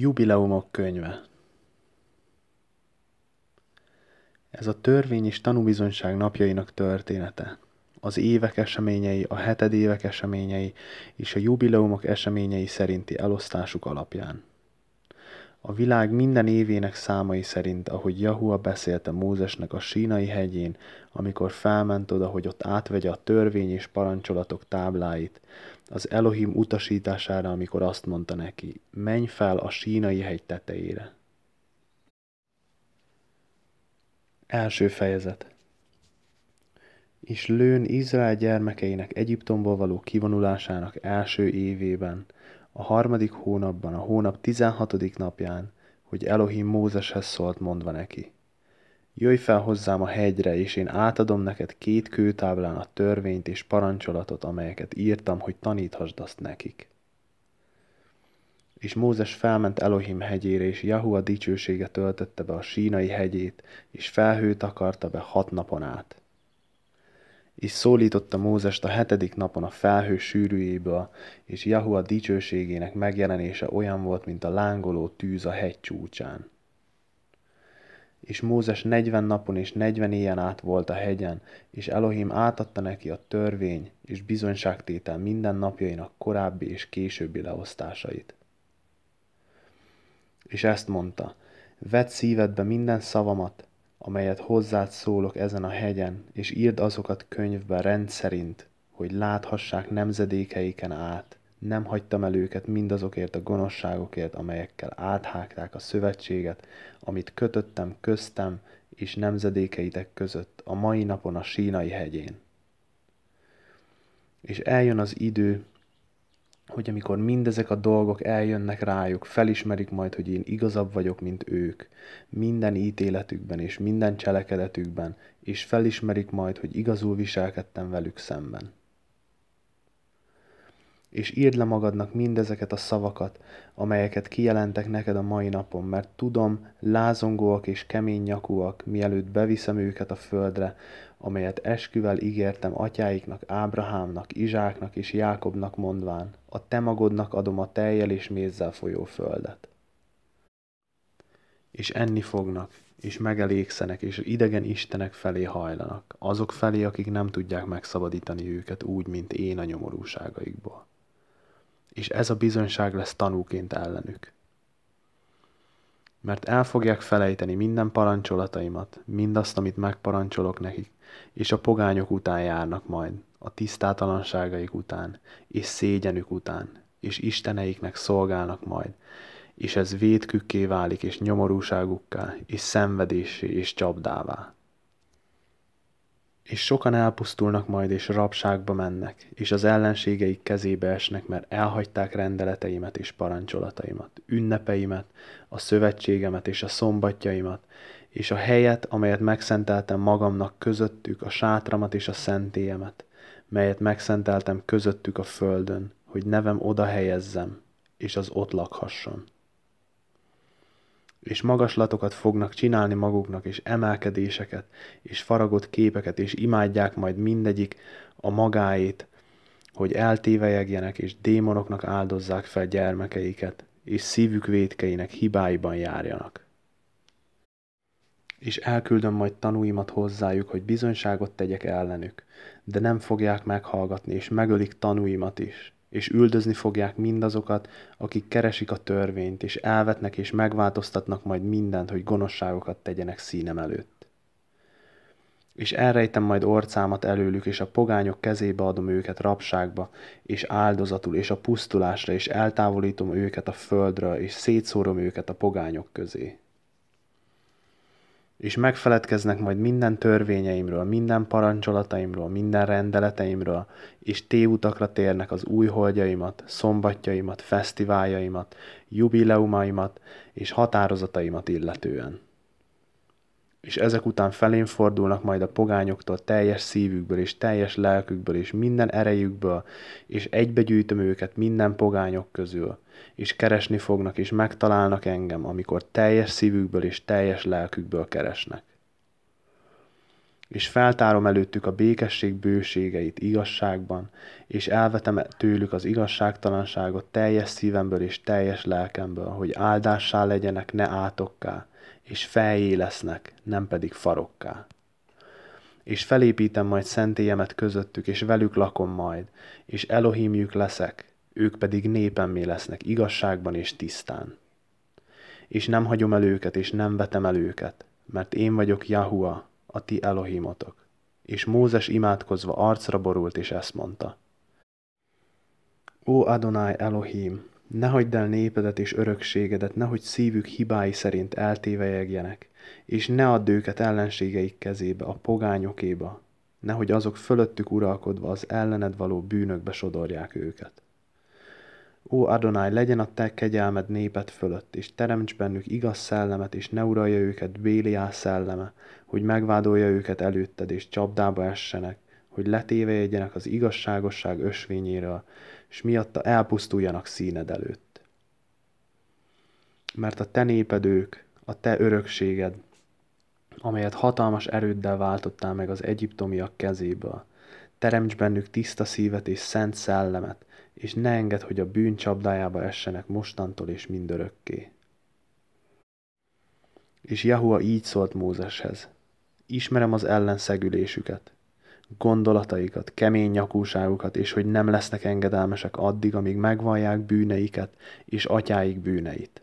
Jubileumok könyve. Ez a törvény és tanúbizonyság napjainak története. Az évek eseményei, a hetedévek eseményei és a jubileumok eseményei szerinti elosztásuk alapján. A világ minden évének számai szerint, ahogy Jahua beszélte Mózesnek a sínai hegyén, amikor felment oda, hogy ott átvegye a törvény és parancsolatok tábláit, az Elohim utasítására, amikor azt mondta neki, menj fel a sínai hegy tetejére. Első fejezet És lőn Izrael gyermekeinek Egyiptomból való kivonulásának első évében, a harmadik hónapban, a hónap 16. napján, hogy Elohim Mózeshez szólt mondva neki. Jöjj fel hozzám a hegyre, és én átadom neked két kőtáblán a törvényt és parancsolatot, amelyeket írtam, hogy taníthasd azt nekik. És Mózes felment Elohim hegyére, és Jahu a dicsősége töltötte be a sínai hegyét, és felhőt akarta be hat napon át. És szólította Mózest a hetedik napon a felhő sűrűjéből, és Jahu a dicsőségének megjelenése olyan volt, mint a lángoló tűz a hegy csúcsán. És Mózes negyven napon és negyven éjjel át volt a hegyen, és Elohim átadta neki a törvény és bizonyságtétel minden napjainak korábbi és későbbi leosztásait. És ezt mondta, vedd szívedbe minden szavamat, amelyet hozzád szólok ezen a hegyen, és írd azokat könyvbe rendszerint, hogy láthassák nemzedékeiken át, nem hagytam el őket mindazokért a gonoszságokért, amelyekkel áthágták a szövetséget, amit kötöttem köztem és nemzedékeitek között a mai napon a sínai hegyén. És eljön az idő, hogy amikor mindezek a dolgok eljönnek rájuk, felismerik majd, hogy én igazabb vagyok, mint ők, minden ítéletükben és minden cselekedetükben, és felismerik majd, hogy igazul viselkedtem velük szemben és írd le magadnak mindezeket a szavakat, amelyeket kijelentek neked a mai napon, mert tudom, lázongóak és kemény nyakúak, mielőtt beviszem őket a földre, amelyet esküvel ígértem atyáiknak, Ábrahámnak, Izsáknak és Jákobnak mondván, a te magodnak adom a teljel és mézzel folyó földet. És enni fognak, és megelégszenek, és idegen istenek felé hajlanak, azok felé, akik nem tudják megszabadítani őket úgy, mint én a nyomorúságaikból és ez a bizonyság lesz tanúként ellenük. Mert el fogják felejteni minden parancsolataimat, mindazt, amit megparancsolok nekik, és a pogányok után járnak majd, a tisztátalanságaik után, és szégyenük után, és isteneiknek szolgálnak majd, és ez védkükké válik, és nyomorúságukká, és szenvedésé, és csapdává és sokan elpusztulnak majd, és rabságba mennek, és az ellenségeik kezébe esnek, mert elhagyták rendeleteimet és parancsolataimat, ünnepeimet, a szövetségemet és a szombatjaimat, és a helyet, amelyet megszenteltem magamnak közöttük, a sátramat és a szentélyemet, melyet megszenteltem közöttük a földön, hogy nevem oda helyezzem, és az ott lakhasson és magaslatokat fognak csinálni maguknak, és emelkedéseket, és faragott képeket, és imádják majd mindegyik a magáét, hogy eltévejegjenek, és démonoknak áldozzák fel gyermekeiket, és szívük védkeinek hibáiban járjanak. És elküldöm majd tanúimat hozzájuk, hogy bizonyságot tegyek ellenük, de nem fogják meghallgatni, és megölik tanúimat is és üldözni fogják mindazokat, akik keresik a törvényt, és elvetnek és megváltoztatnak majd mindent, hogy gonoszságokat tegyenek színem előtt. És elrejtem majd orcámat előlük, és a pogányok kezébe adom őket rabságba, és áldozatul, és a pusztulásra, és eltávolítom őket a földre, és szétszórom őket a pogányok közé és megfeledkeznek majd minden törvényeimről, minden parancsolataimról, minden rendeleteimről, és tévutakra térnek az új holdjaimat, szombatjaimat, fesztiváljaimat, jubileumaimat és határozataimat illetően. És ezek után felén fordulnak majd a pogányoktól teljes szívükből és teljes lelkükből és minden erejükből, és egybegyűjtöm őket minden pogányok közül – és keresni fognak, és megtalálnak engem, amikor teljes szívükből és teljes lelkükből keresnek. És feltárom előttük a békesség bőségeit igazságban, és elvetem tőlük az igazságtalanságot teljes szívemből és teljes lelkemből, hogy áldássá legyenek ne átokká, és fejé lesznek, nem pedig farokká és felépítem majd szentélyemet közöttük, és velük lakom majd, és Elohimjük leszek, ők pedig népemmé lesznek igazságban és tisztán. És nem hagyom el őket, és nem vetem el őket, mert én vagyok Jahua, a ti Elohimotok. És Mózes imádkozva arcra borult, és ezt mondta. Ó Adonai Elohim, ne hagyd el népedet és örökségedet, nehogy szívük hibái szerint eltévejegjenek, és ne add őket ellenségeik kezébe, a pogányokéba, nehogy azok fölöttük uralkodva az ellened való bűnökbe sodorják őket. Ó Adonai, legyen a te kegyelmed népet fölött, és teremts bennük igaz szellemet, és ne uralja őket Béliás szelleme, hogy megvádolja őket előtted, és csapdába essenek, hogy letévejedjenek az igazságosság ösvényéről, és miatta elpusztuljanak színed előtt. Mert a te néped ők, a te örökséged, amelyet hatalmas erőddel váltottál meg az egyiptomiak kezéből. Teremts bennük tiszta szívet és szent szellemet, és ne enged, hogy a bűn csapdájába essenek mostantól és mindörökké. És Jahua így szólt Mózeshez. Ismerem az ellenszegülésüket, gondolataikat, kemény nyakúságukat, és hogy nem lesznek engedelmesek addig, amíg megvallják bűneiket és atyáik bűneit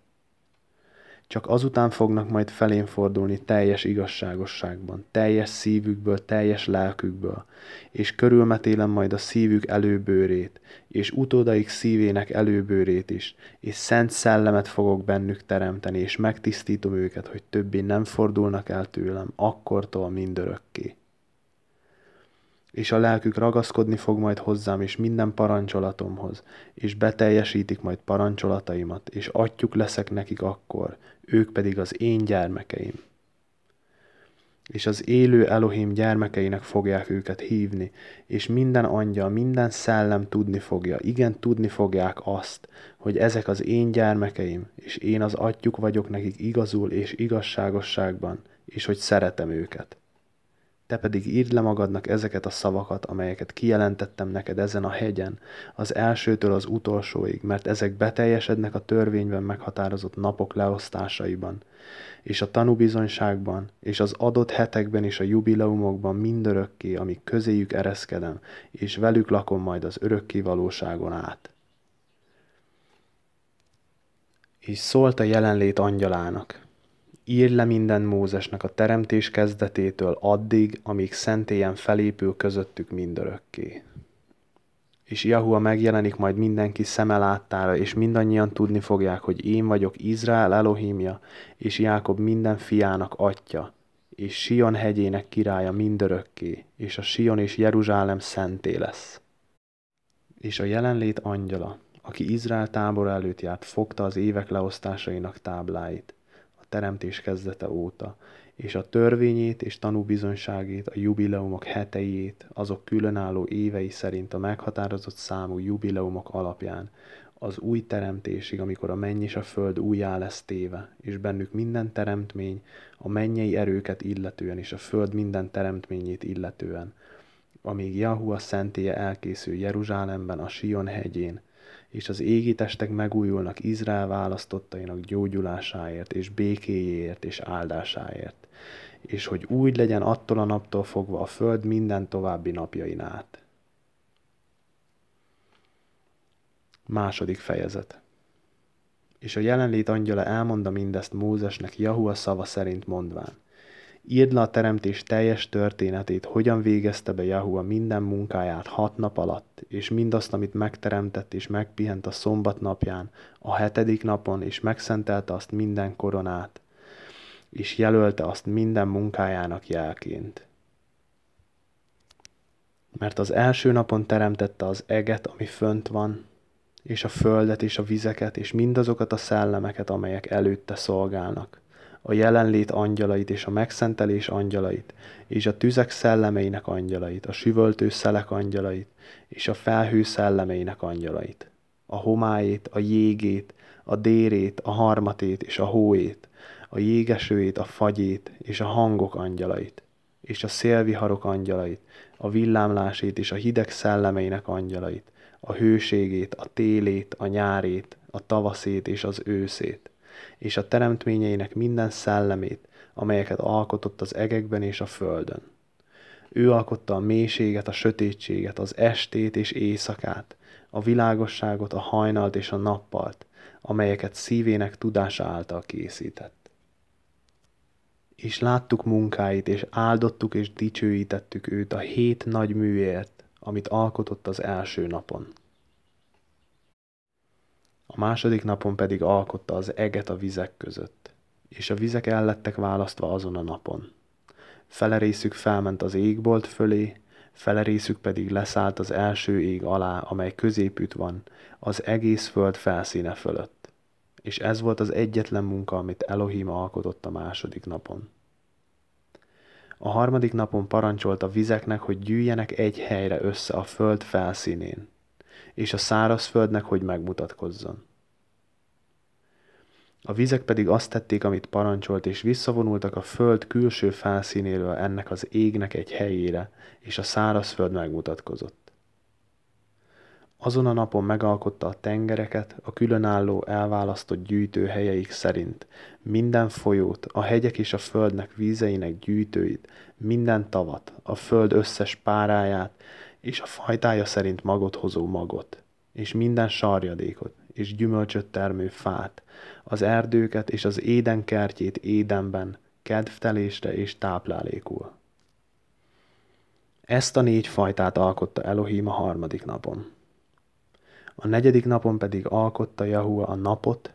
csak azután fognak majd felén fordulni teljes igazságosságban, teljes szívükből, teljes lelkükből, és körülmetélem majd a szívük előbőrét, és utódaik szívének előbőrét is, és szent szellemet fogok bennük teremteni, és megtisztítom őket, hogy többé nem fordulnak el tőlem, akkortól mindörökké és a lelkük ragaszkodni fog majd hozzám és minden parancsolatomhoz, és beteljesítik majd parancsolataimat, és adjuk leszek nekik akkor, ők pedig az én gyermekeim. És az élő Elohim gyermekeinek fogják őket hívni, és minden angyal, minden szellem tudni fogja, igen, tudni fogják azt, hogy ezek az én gyermekeim, és én az atyuk vagyok nekik igazul és igazságosságban, és hogy szeretem őket. Te pedig írd le magadnak ezeket a szavakat, amelyeket kijelentettem neked ezen a hegyen, az elsőtől az utolsóig, mert ezek beteljesednek a törvényben meghatározott napok leosztásaiban, és a tanúbizonyságban, és az adott hetekben és a jubileumokban mindörökké, amíg közéjük ereszkedem, és velük lakom majd az örökké valóságon át. És szólt a jelenlét angyalának, Írj le minden Mózesnek a teremtés kezdetétől addig, amíg szentélyen felépül közöttük mindörökké. És Jahua megjelenik majd mindenki szeme láttára, és mindannyian tudni fogják, hogy én vagyok Izrael Elohimja, és Jákob minden fiának atya, és Sion hegyének királya mindörökké, és a Sion és Jeruzsálem szenté lesz. És a jelenlét angyala, aki Izrael tábor előtt járt, fogta az évek leosztásainak tábláit, teremtés kezdete óta, és a törvényét és tanúbizonságét, a jubileumok hetejét, azok különálló évei szerint a meghatározott számú jubileumok alapján, az új teremtésig, amikor a menny és a föld újjá lesz téve, és bennük minden teremtmény, a mennyei erőket illetően és a föld minden teremtményét illetően, amíg Jahu a szentélye elkészül Jeruzsálemben a Sion hegyén, és az égi testek megújulnak Izrael választottainak gyógyulásáért, és békéjéért, és áldásáért, és hogy úgy legyen attól a naptól fogva a föld minden további napjain át. Második fejezet És a jelenlét angyala elmondta mindezt Mózesnek Jahua szava szerint mondván. Írd le a teremtés teljes történetét, hogyan végezte be Jahua minden munkáját hat nap alatt, és mindazt, amit megteremtett és megpihent a szombat napján, a hetedik napon, és megszentelte azt minden koronát, és jelölte azt minden munkájának jelként. Mert az első napon teremtette az eget, ami fönt van, és a földet és a vizeket, és mindazokat a szellemeket, amelyek előtte szolgálnak – a jelenlét angyalait és a megszentelés angyalait, és a tüzek szellemeinek angyalait, a süvöltő szelek angyalait, és a felhő szellemeinek angyalait, a homályét, a jégét, a dérét, a harmatét és a hóét, a jégesőét, a fagyét és a hangok angyalait, és a szélviharok angyalait, a villámlásét és a hideg szellemeinek angyalait, a hőségét, a télét, a nyárét, a tavaszét és az őszét és a teremtményeinek minden szellemét, amelyeket alkotott az egekben és a földön. Ő alkotta a mélységet, a sötétséget, az estét és éjszakát, a világosságot, a hajnalt és a nappalt, amelyeket szívének tudása által készített. És láttuk munkáit, és áldottuk és dicsőítettük őt a hét nagy műért, amit alkotott az első napon második napon pedig alkotta az eget a vizek között, és a vizek el lettek választva azon a napon. Fele részük felment az égbolt fölé, fele részük pedig leszállt az első ég alá, amely középütt van, az egész föld felszíne fölött. És ez volt az egyetlen munka, amit Elohim alkotott a második napon. A harmadik napon parancsolt a vizeknek, hogy gyűjjenek egy helyre össze a föld felszínén, és a szárazföldnek, hogy megmutatkozzon. A vizek pedig azt tették, amit parancsolt, és visszavonultak a föld külső felszínéről ennek az égnek egy helyére, és a szárazföld megmutatkozott. Azon a napon megalkotta a tengereket a különálló elválasztott gyűjtőhelyeik szerint, minden folyót, a hegyek és a földnek vízeinek gyűjtőit, minden tavat, a föld összes páráját, és a fajtája szerint magot hozó magot, és minden sarjadékot, és gyümölcsöt termő fát, az erdőket és az édenkertjét édenben, kedvtelésre és táplálékul. Ezt a négy fajtát alkotta Elohim a harmadik napon. A negyedik napon pedig alkotta Jahua a napot,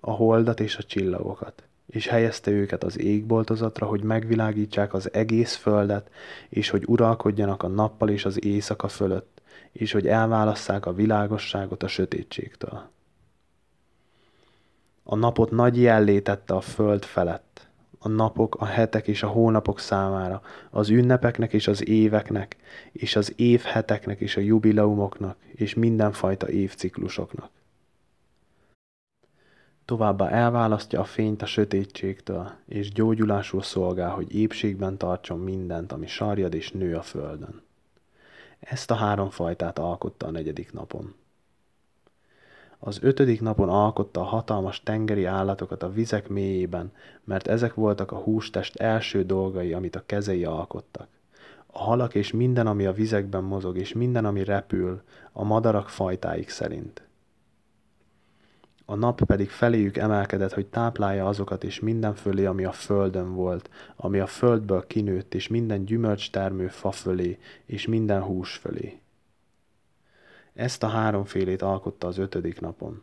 a holdat és a csillagokat, és helyezte őket az égboltozatra, hogy megvilágítsák az egész földet, és hogy uralkodjanak a nappal és az éjszaka fölött, és hogy elválasszák a világosságot a sötétségtől. A napot nagy jellé tette a föld felett. A napok, a hetek és a hónapok számára, az ünnepeknek és az éveknek, és az évheteknek és a jubileumoknak, és mindenfajta évciklusoknak. Továbbá elválasztja a fényt a sötétségtől, és gyógyulásul szolgál, hogy épségben tartson mindent, ami sarjad és nő a földön. Ezt a három fajtát alkotta a negyedik napon. Az ötödik napon alkotta a hatalmas tengeri állatokat a vizek mélyében, mert ezek voltak a hústest első dolgai, amit a kezei alkottak. A halak és minden, ami a vizekben mozog, és minden, ami repül, a madarak fajtáik szerint. A nap pedig feléjük emelkedett, hogy táplálja azokat és minden fölé, ami a földön volt, ami a földből kinőtt, és minden gyümölcstermő fa fölé, és minden hús fölé. Ezt a háromfélét alkotta az ötödik napon.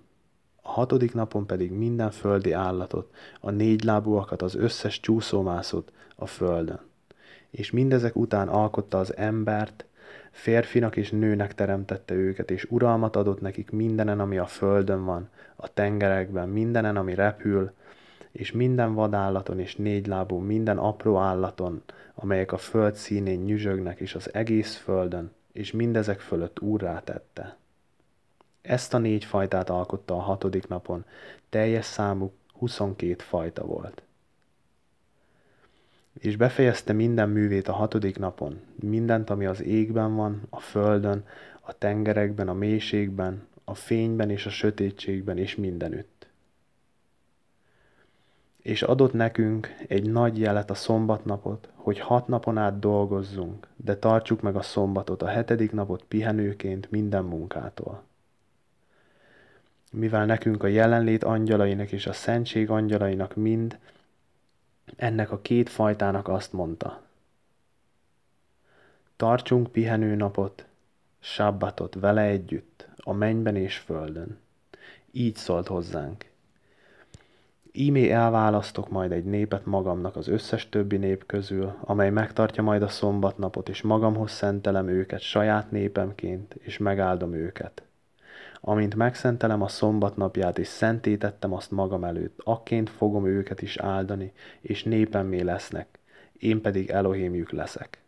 A hatodik napon pedig minden földi állatot, a négylábúakat, az összes csúszómászót a földön. És mindezek után alkotta az embert, férfinak és nőnek teremtette őket, és uralmat adott nekik mindenen, ami a földön van, a tengerekben, mindenen, ami repül, és minden vadállaton és négylábú, minden apró állaton, amelyek a föld színén nyüzsögnek, és az egész földön, és mindezek fölött úrrá tette. Ezt a négy fajtát alkotta a hatodik napon, teljes számuk 22 fajta volt. És befejezte minden művét a hatodik napon, mindent, ami az égben van, a földön, a tengerekben, a mélységben, a fényben és a sötétségben és mindenütt és adott nekünk egy nagy jelet a szombatnapot, hogy hat napon át dolgozzunk, de tartsuk meg a szombatot, a hetedik napot pihenőként minden munkától. Mivel nekünk a jelenlét angyalainak és a szentség angyalainak mind, ennek a két fajtának azt mondta. Tartsunk pihenőnapot, sabbatot vele együtt, a mennyben és földön. Így szólt hozzánk, Ímé elválasztok majd egy népet magamnak az összes többi nép közül, amely megtartja majd a szombatnapot, és magamhoz szentelem őket saját népemként, és megáldom őket. Amint megszentelem a szombatnapját, és szentítettem azt magam előtt, akként fogom őket is áldani, és népemmé lesznek, én pedig Elohémjük leszek.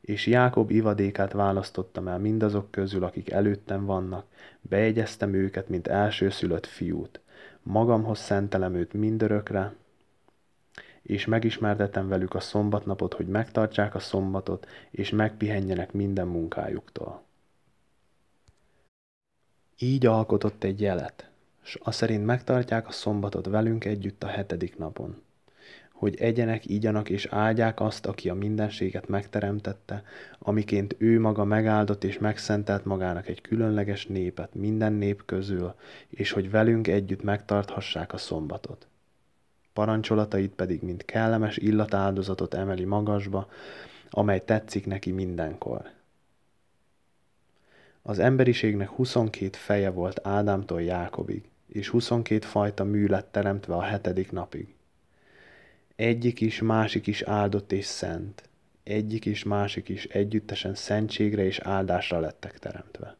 És Jákob ivadékát választottam el mindazok közül, akik előttem vannak, beegyeztem őket, mint elsőszülött fiút, magamhoz szentelem őt mindörökre, és megismerdetem velük a szombatnapot, hogy megtartsák a szombatot, és megpihenjenek minden munkájuktól. Így alkotott egy jelet, s szerint megtartják a szombatot velünk együtt a hetedik napon hogy egyenek, igyanak és áldják azt, aki a mindenséget megteremtette, amiként ő maga megáldott és megszentelt magának egy különleges népet minden nép közül, és hogy velünk együtt megtarthassák a szombatot. Parancsolatait pedig, mint kellemes illatáldozatot emeli magasba, amely tetszik neki mindenkor. Az emberiségnek 22 feje volt Ádámtól Jákobig, és 22 fajta mű lett teremtve a hetedik napig. Egyik is, másik is áldott és szent. Egyik is, másik is együttesen szentségre és áldásra lettek teremtve.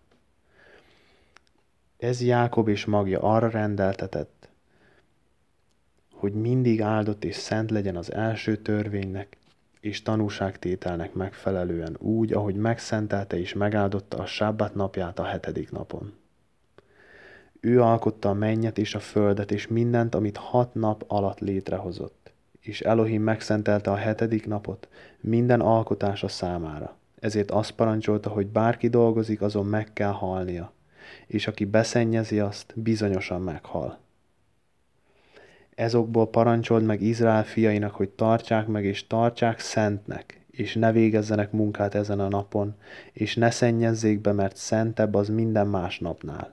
Ez Jákob és magja arra rendeltetett, hogy mindig áldott és szent legyen az első törvénynek és tanúságtételnek megfelelően úgy, ahogy megszentelte és megáldotta a sábbat napját a hetedik napon. Ő alkotta a mennyet és a földet és mindent, amit hat nap alatt létrehozott és Elohim megszentelte a hetedik napot minden alkotása számára. Ezért azt parancsolta, hogy bárki dolgozik, azon meg kell halnia, és aki beszennyezi azt, bizonyosan meghal. Ezokból parancsold meg Izrael fiainak, hogy tartsák meg és tartsák szentnek, és ne végezzenek munkát ezen a napon, és ne szennyezzék be, mert szentebb az minden más napnál.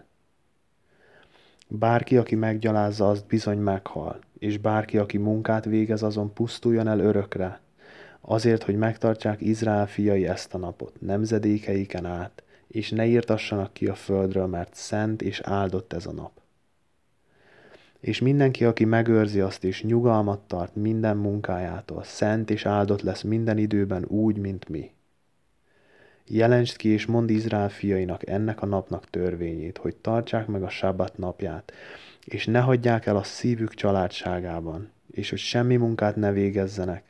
Bárki, aki meggyalázza, azt bizony meghal, és bárki, aki munkát végez, azon pusztuljon el örökre, azért, hogy megtartsák Izrael fiai ezt a napot, nemzedékeiken át, és ne írtassanak ki a földről, mert szent és áldott ez a nap. És mindenki, aki megőrzi azt is, nyugalmat tart minden munkájától, szent és áldott lesz minden időben úgy, mint mi. Jelentsd ki és mondd Izrael fiainak ennek a napnak törvényét, hogy tartsák meg a sábát napját, és ne hagyják el a szívük családságában, és hogy semmi munkát ne végezzenek,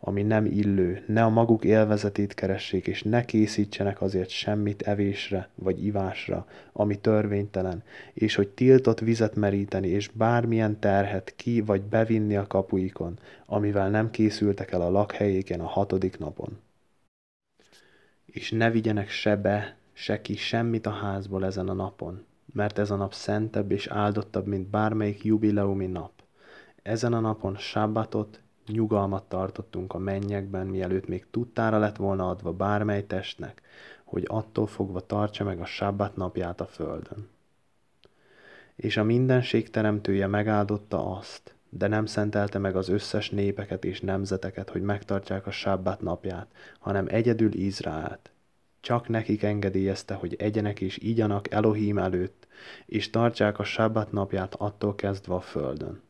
ami nem illő, ne a maguk élvezetét keressék, és ne készítsenek azért semmit evésre vagy ivásra, ami törvénytelen, és hogy tiltott vizet meríteni, és bármilyen terhet ki vagy bevinni a kapuikon, amivel nem készültek el a lakhelyéken a hatodik napon. És ne vigyenek be, se ki semmit a házból ezen a napon, mert ez a nap szentebb és áldottabb, mint bármelyik jubileumi nap. Ezen a napon sábbatot, nyugalmat tartottunk a mennyekben, mielőtt még tudtára lett volna adva bármely testnek, hogy attól fogva tartsa meg a sábbat napját a földön. És a mindenség teremtője megáldotta azt, de nem szentelte meg az összes népeket és nemzeteket, hogy megtartják a sábbat napját, hanem egyedül Izraelt, csak nekik engedélyezte, hogy egyenek és igyanak Elohim előtt, és tartsák a sábát napját attól kezdve a földön.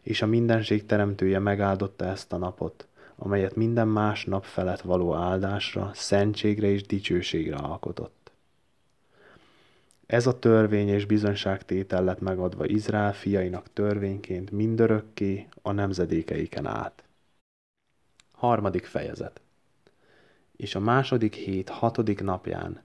És a mindenség teremtője megáldotta ezt a napot, amelyet minden más nap felett való áldásra, szentségre és dicsőségre alkotott. Ez a törvény és bizonyságtétel lett megadva Izrael fiainak törvényként mindörökké a nemzedékeiken át. Harmadik fejezet és a második hét hatodik napján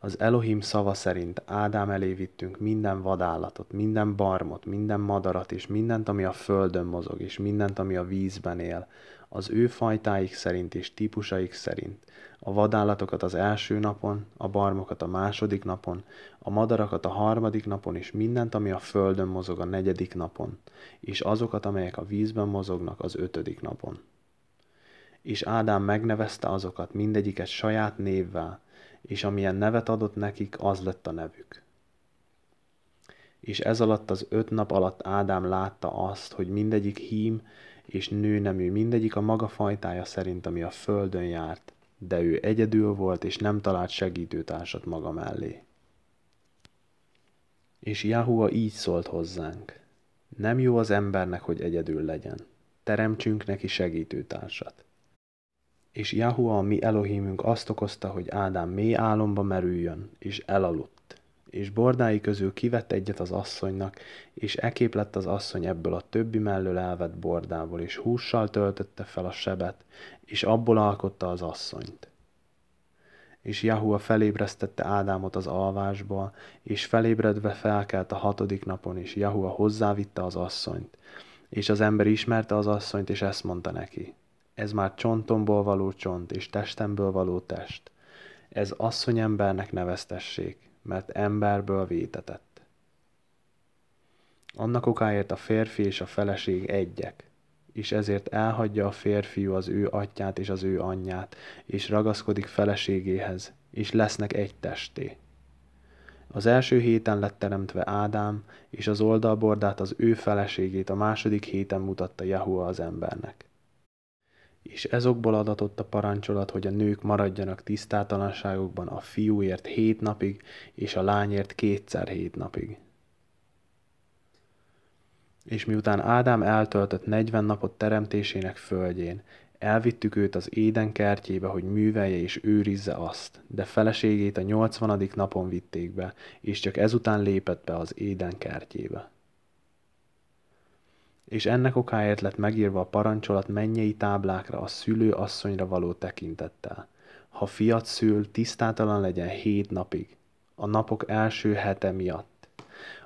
az Elohim szava szerint Ádám elé vittünk minden vadállatot, minden barmot, minden madarat és mindent, ami a földön mozog, és mindent, ami a vízben él, az ő fajtáik szerint és típusaik szerint. A vadállatokat az első napon, a barmokat a második napon, a madarakat a harmadik napon, és mindent, ami a földön mozog a negyedik napon, és azokat, amelyek a vízben mozognak az ötödik napon és Ádám megnevezte azokat mindegyiket saját névvel, és amilyen nevet adott nekik, az lett a nevük. És ez alatt az öt nap alatt Ádám látta azt, hogy mindegyik hím és nő nemű, mindegyik a maga fajtája szerint, ami a földön járt, de ő egyedül volt, és nem talált segítőtársat maga mellé. És Jahua így szólt hozzánk. Nem jó az embernek, hogy egyedül legyen. Teremtsünk neki segítőtársat. És Jahua, mi Elohimünk azt okozta, hogy Ádám mély álomba merüljön, és elaludt. És bordái közül kivett egyet az asszonynak, és ekép lett az asszony ebből a többi mellől elvett bordából, és hússal töltötte fel a sebet, és abból alkotta az asszonyt és Jahua felébresztette Ádámot az alvásból, és felébredve felkelt a hatodik napon, és Jahua hozzávitte az asszonyt. És az ember ismerte az asszonyt, és ezt mondta neki. Ez már csontomból való csont és testemből való test. Ez asszony embernek neveztessék, mert emberből vétetett. Annak okáért a férfi és a feleség egyek, és ezért elhagyja a férfiú az ő atyát és az ő anyját, és ragaszkodik feleségéhez, és lesznek egy testé. Az első héten lett teremtve Ádám, és az oldalbordát az ő feleségét a második héten mutatta Jahua az embernek és ezokból adatott a parancsolat, hogy a nők maradjanak tisztátalanságokban a fiúért hét napig, és a lányért kétszer hét napig. És miután Ádám eltöltött 40 napot teremtésének földjén, elvittük őt az éden kertjébe, hogy művelje és őrizze azt, de feleségét a 80. napon vitték be, és csak ezután lépett be az éden kertjébe és ennek okáért lett megírva a parancsolat mennyei táblákra a szülő asszonyra való tekintettel. Ha fiat szül, tisztátalan legyen hét napig, a napok első hete miatt.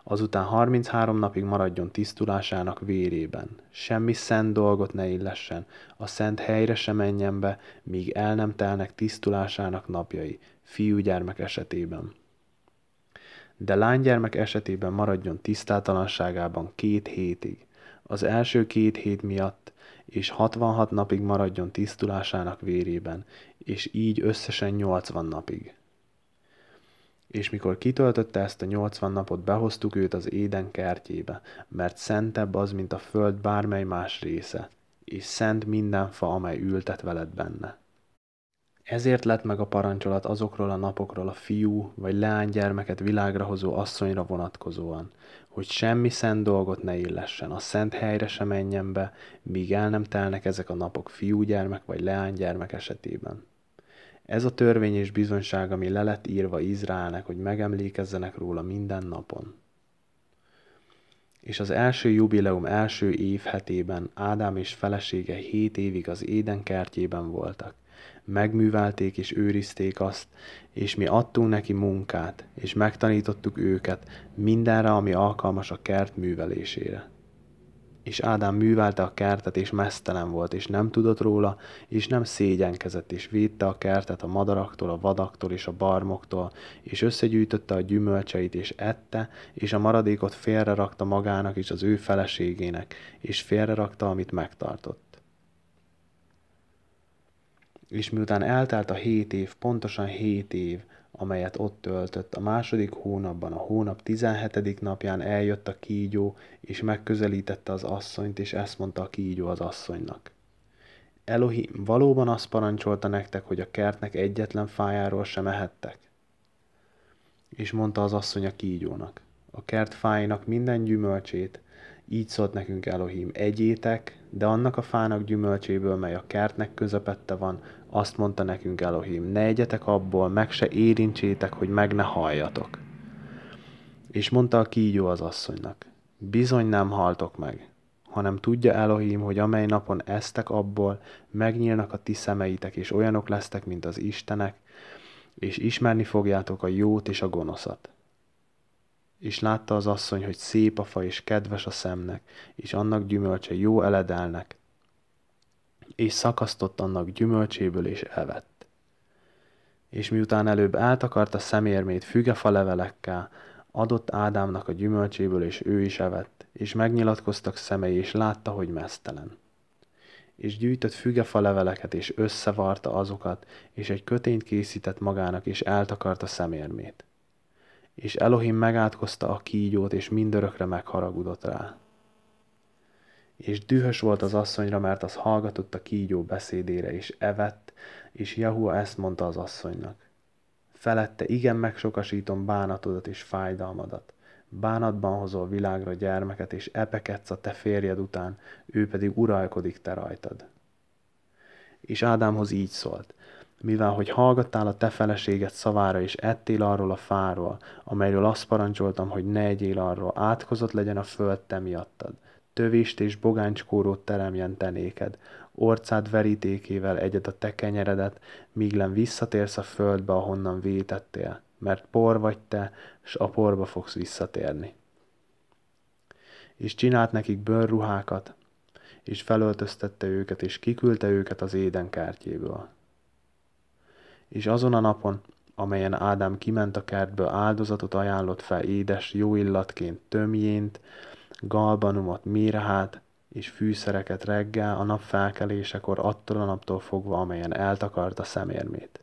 Azután 33 napig maradjon tisztulásának vérében. Semmi szent dolgot ne illessen, a szent helyre se menjen be, míg el nem telnek tisztulásának napjai, fiúgyermek esetében de lánygyermek esetében maradjon tisztátalanságában két hétig az első két hét miatt, és 66 napig maradjon tisztulásának vérében, és így összesen 80 napig. És mikor kitöltötte ezt a 80 napot, behoztuk őt az éden kertjébe, mert szentebb az, mint a föld bármely más része, és szent minden fa, amely ültet veled benne. Ezért lett meg a parancsolat azokról a napokról a fiú vagy leánygyermeket világra hozó asszonyra vonatkozóan, hogy semmi szent dolgot ne illessen, a szent helyre se menjen be, míg el nem telnek ezek a napok fiúgyermek vagy leánygyermek esetében. Ez a törvény és bizonyság, ami le lett írva Izraelnek, hogy megemlékezzenek róla minden napon. És az első jubileum első év hetében Ádám és felesége hét évig az éden kertjében voltak megművelték és őrizték azt, és mi adtunk neki munkát, és megtanítottuk őket mindenre, ami alkalmas a kert művelésére. És Ádám művelte a kertet, és mesztelen volt, és nem tudott róla, és nem szégyenkezett, és védte a kertet a madaraktól, a vadaktól és a barmoktól, és összegyűjtötte a gyümölcseit, és ette, és a maradékot félrerakta magának és az ő feleségének, és félrerakta, amit megtartott és miután eltelt a hét év, pontosan hét év, amelyet ott töltött, a második hónapban, a hónap 17. napján eljött a kígyó, és megközelítette az asszonyt, és ezt mondta a kígyó az asszonynak. Elohim valóban azt parancsolta nektek, hogy a kertnek egyetlen fájáról sem ehettek. És mondta az asszony a kígyónak, a kert fáinak minden gyümölcsét, így szólt nekünk Elohim, egyétek, de annak a fának gyümölcséből, mely a kertnek közepette van, azt mondta nekünk Elohim, ne egyetek abból, meg se érintsétek, hogy meg ne halljatok. És mondta a kígyó az asszonynak, bizony nem haltok meg, hanem tudja Elohim, hogy amely napon eztek abból, megnyílnak a ti szemeitek, és olyanok lesztek, mint az Istenek, és ismerni fogjátok a jót és a gonoszat. És látta az asszony, hogy szép a fa, és kedves a szemnek, és annak gyümölcse jó eledelnek, és szakasztott annak gyümölcséből, és evett. És miután előbb eltakarta szemérmét fügefa levelekkel, adott Ádámnak a gyümölcséből, és ő is evett, és megnyilatkoztak szemei, és látta, hogy mesztelen. És gyűjtött fügefa leveleket, és összevarta azokat, és egy kötényt készített magának, és eltakarta szemérmét. És Elohim megátkozta a kígyót, és mindörökre megharagudott rá. És dühös volt az asszonyra, mert az hallgatott a kígyó beszédére, és evett, és Jahua ezt mondta az asszonynak. Felette igen megsokasítom bánatodat és fájdalmadat. Bánatban hozol világra gyermeket, és epekedsz a te férjed után, ő pedig uralkodik te rajtad. És Ádámhoz így szólt, mivel hogy hallgattál a te feleséged szavára, és ettél arról a fáról, amelyről azt parancsoltam, hogy ne egyél arról, átkozott legyen a föld te miattad – tövist és bogányskórót teremjen tenéked, orcád verítékével egyed a te kenyeredet, míglen visszatérsz a földbe, ahonnan vétettél, mert por vagy te, s a porba fogsz visszatérni. És csinált nekik bőrruhákat, és felöltöztette őket, és kiküldte őket az éden kártyéből. És azon a napon, amelyen Ádám kiment a kertből, áldozatot ajánlott fel édes, jó illatként tömjént, galbanumot, mirhát és fűszereket reggel a nap felkelésekor attól a naptól fogva, amelyen eltakart a szemérmét.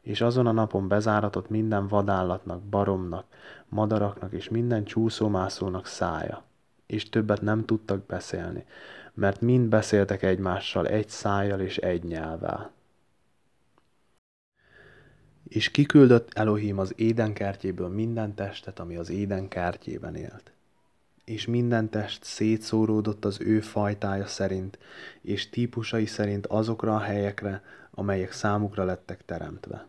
És azon a napon bezáratott minden vadállatnak, baromnak, madaraknak és minden csúszómászónak szája, és többet nem tudtak beszélni, mert mind beszéltek egymással egy szájjal és egy nyelvvel. És kiküldött Elohim az édenkertjéből minden testet, ami az édenkertjében élt és minden test szétszóródott az ő fajtája szerint, és típusai szerint azokra a helyekre, amelyek számukra lettek teremtve.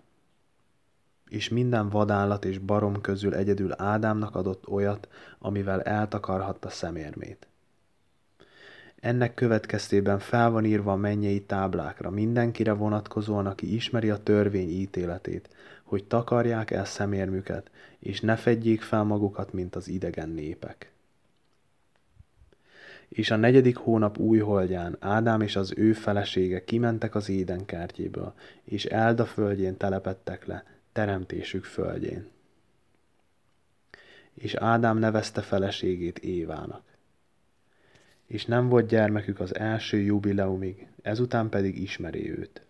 És minden vadállat és barom közül egyedül Ádámnak adott olyat, amivel eltakarhatta szemérmét. Ennek következtében fel van írva a mennyei táblákra mindenkire vonatkozóan, aki ismeri a törvény ítéletét, hogy takarják el szemérmüket, és ne fedjék fel magukat, mint az idegen népek. És a negyedik hónap új holdján Ádám és az ő felesége kimentek az Éden kertjéből, és Elda földjén telepettek le, teremtésük földjén. És Ádám nevezte feleségét Évának. És nem volt gyermekük az első jubileumig, ezután pedig ismeri őt.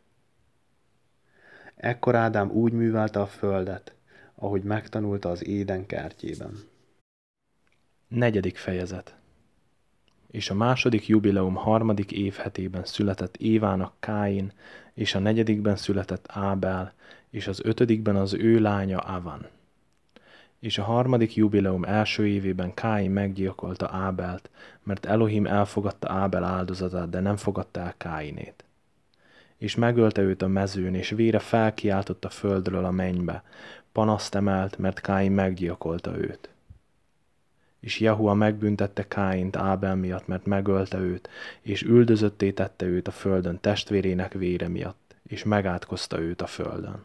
Ekkor Ádám úgy művelte a földet, ahogy megtanulta az Éden kertjében. Negyedik fejezet és a második jubileum harmadik évhetében született Évának Káin, és a negyedikben született Ábel, és az ötödikben az ő lánya Avan. És a harmadik jubileum első évében Káin meggyilkolta Ábelt, mert Elohim elfogadta Ábel áldozatát, de nem fogadta el Káinét. És megölte őt a mezőn, és vére felkiáltott a földről a mennybe, panaszt emelt, mert Káin meggyilkolta őt és Jehua megbüntette Káint Ábel miatt, mert megölte őt, és üldözötté tette őt a földön testvérének vére miatt, és megátkozta őt a földön.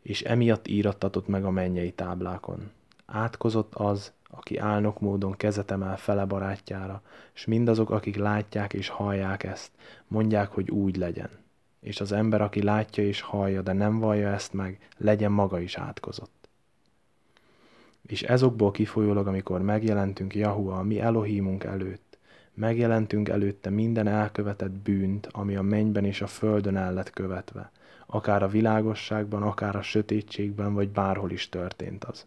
És emiatt írattatott meg a mennyei táblákon. Átkozott az, aki álnok módon kezet emel fele barátjára, és mindazok, akik látják és hallják ezt, mondják, hogy úgy legyen. És az ember, aki látja és hallja, de nem vallja ezt meg, legyen maga is átkozott. És ezokból kifolyólag, amikor megjelentünk Jahua a mi Elohimunk előtt, megjelentünk előtte minden elkövetett bűnt, ami a mennyben és a földön el lett követve, akár a világosságban, akár a sötétségben, vagy bárhol is történt az.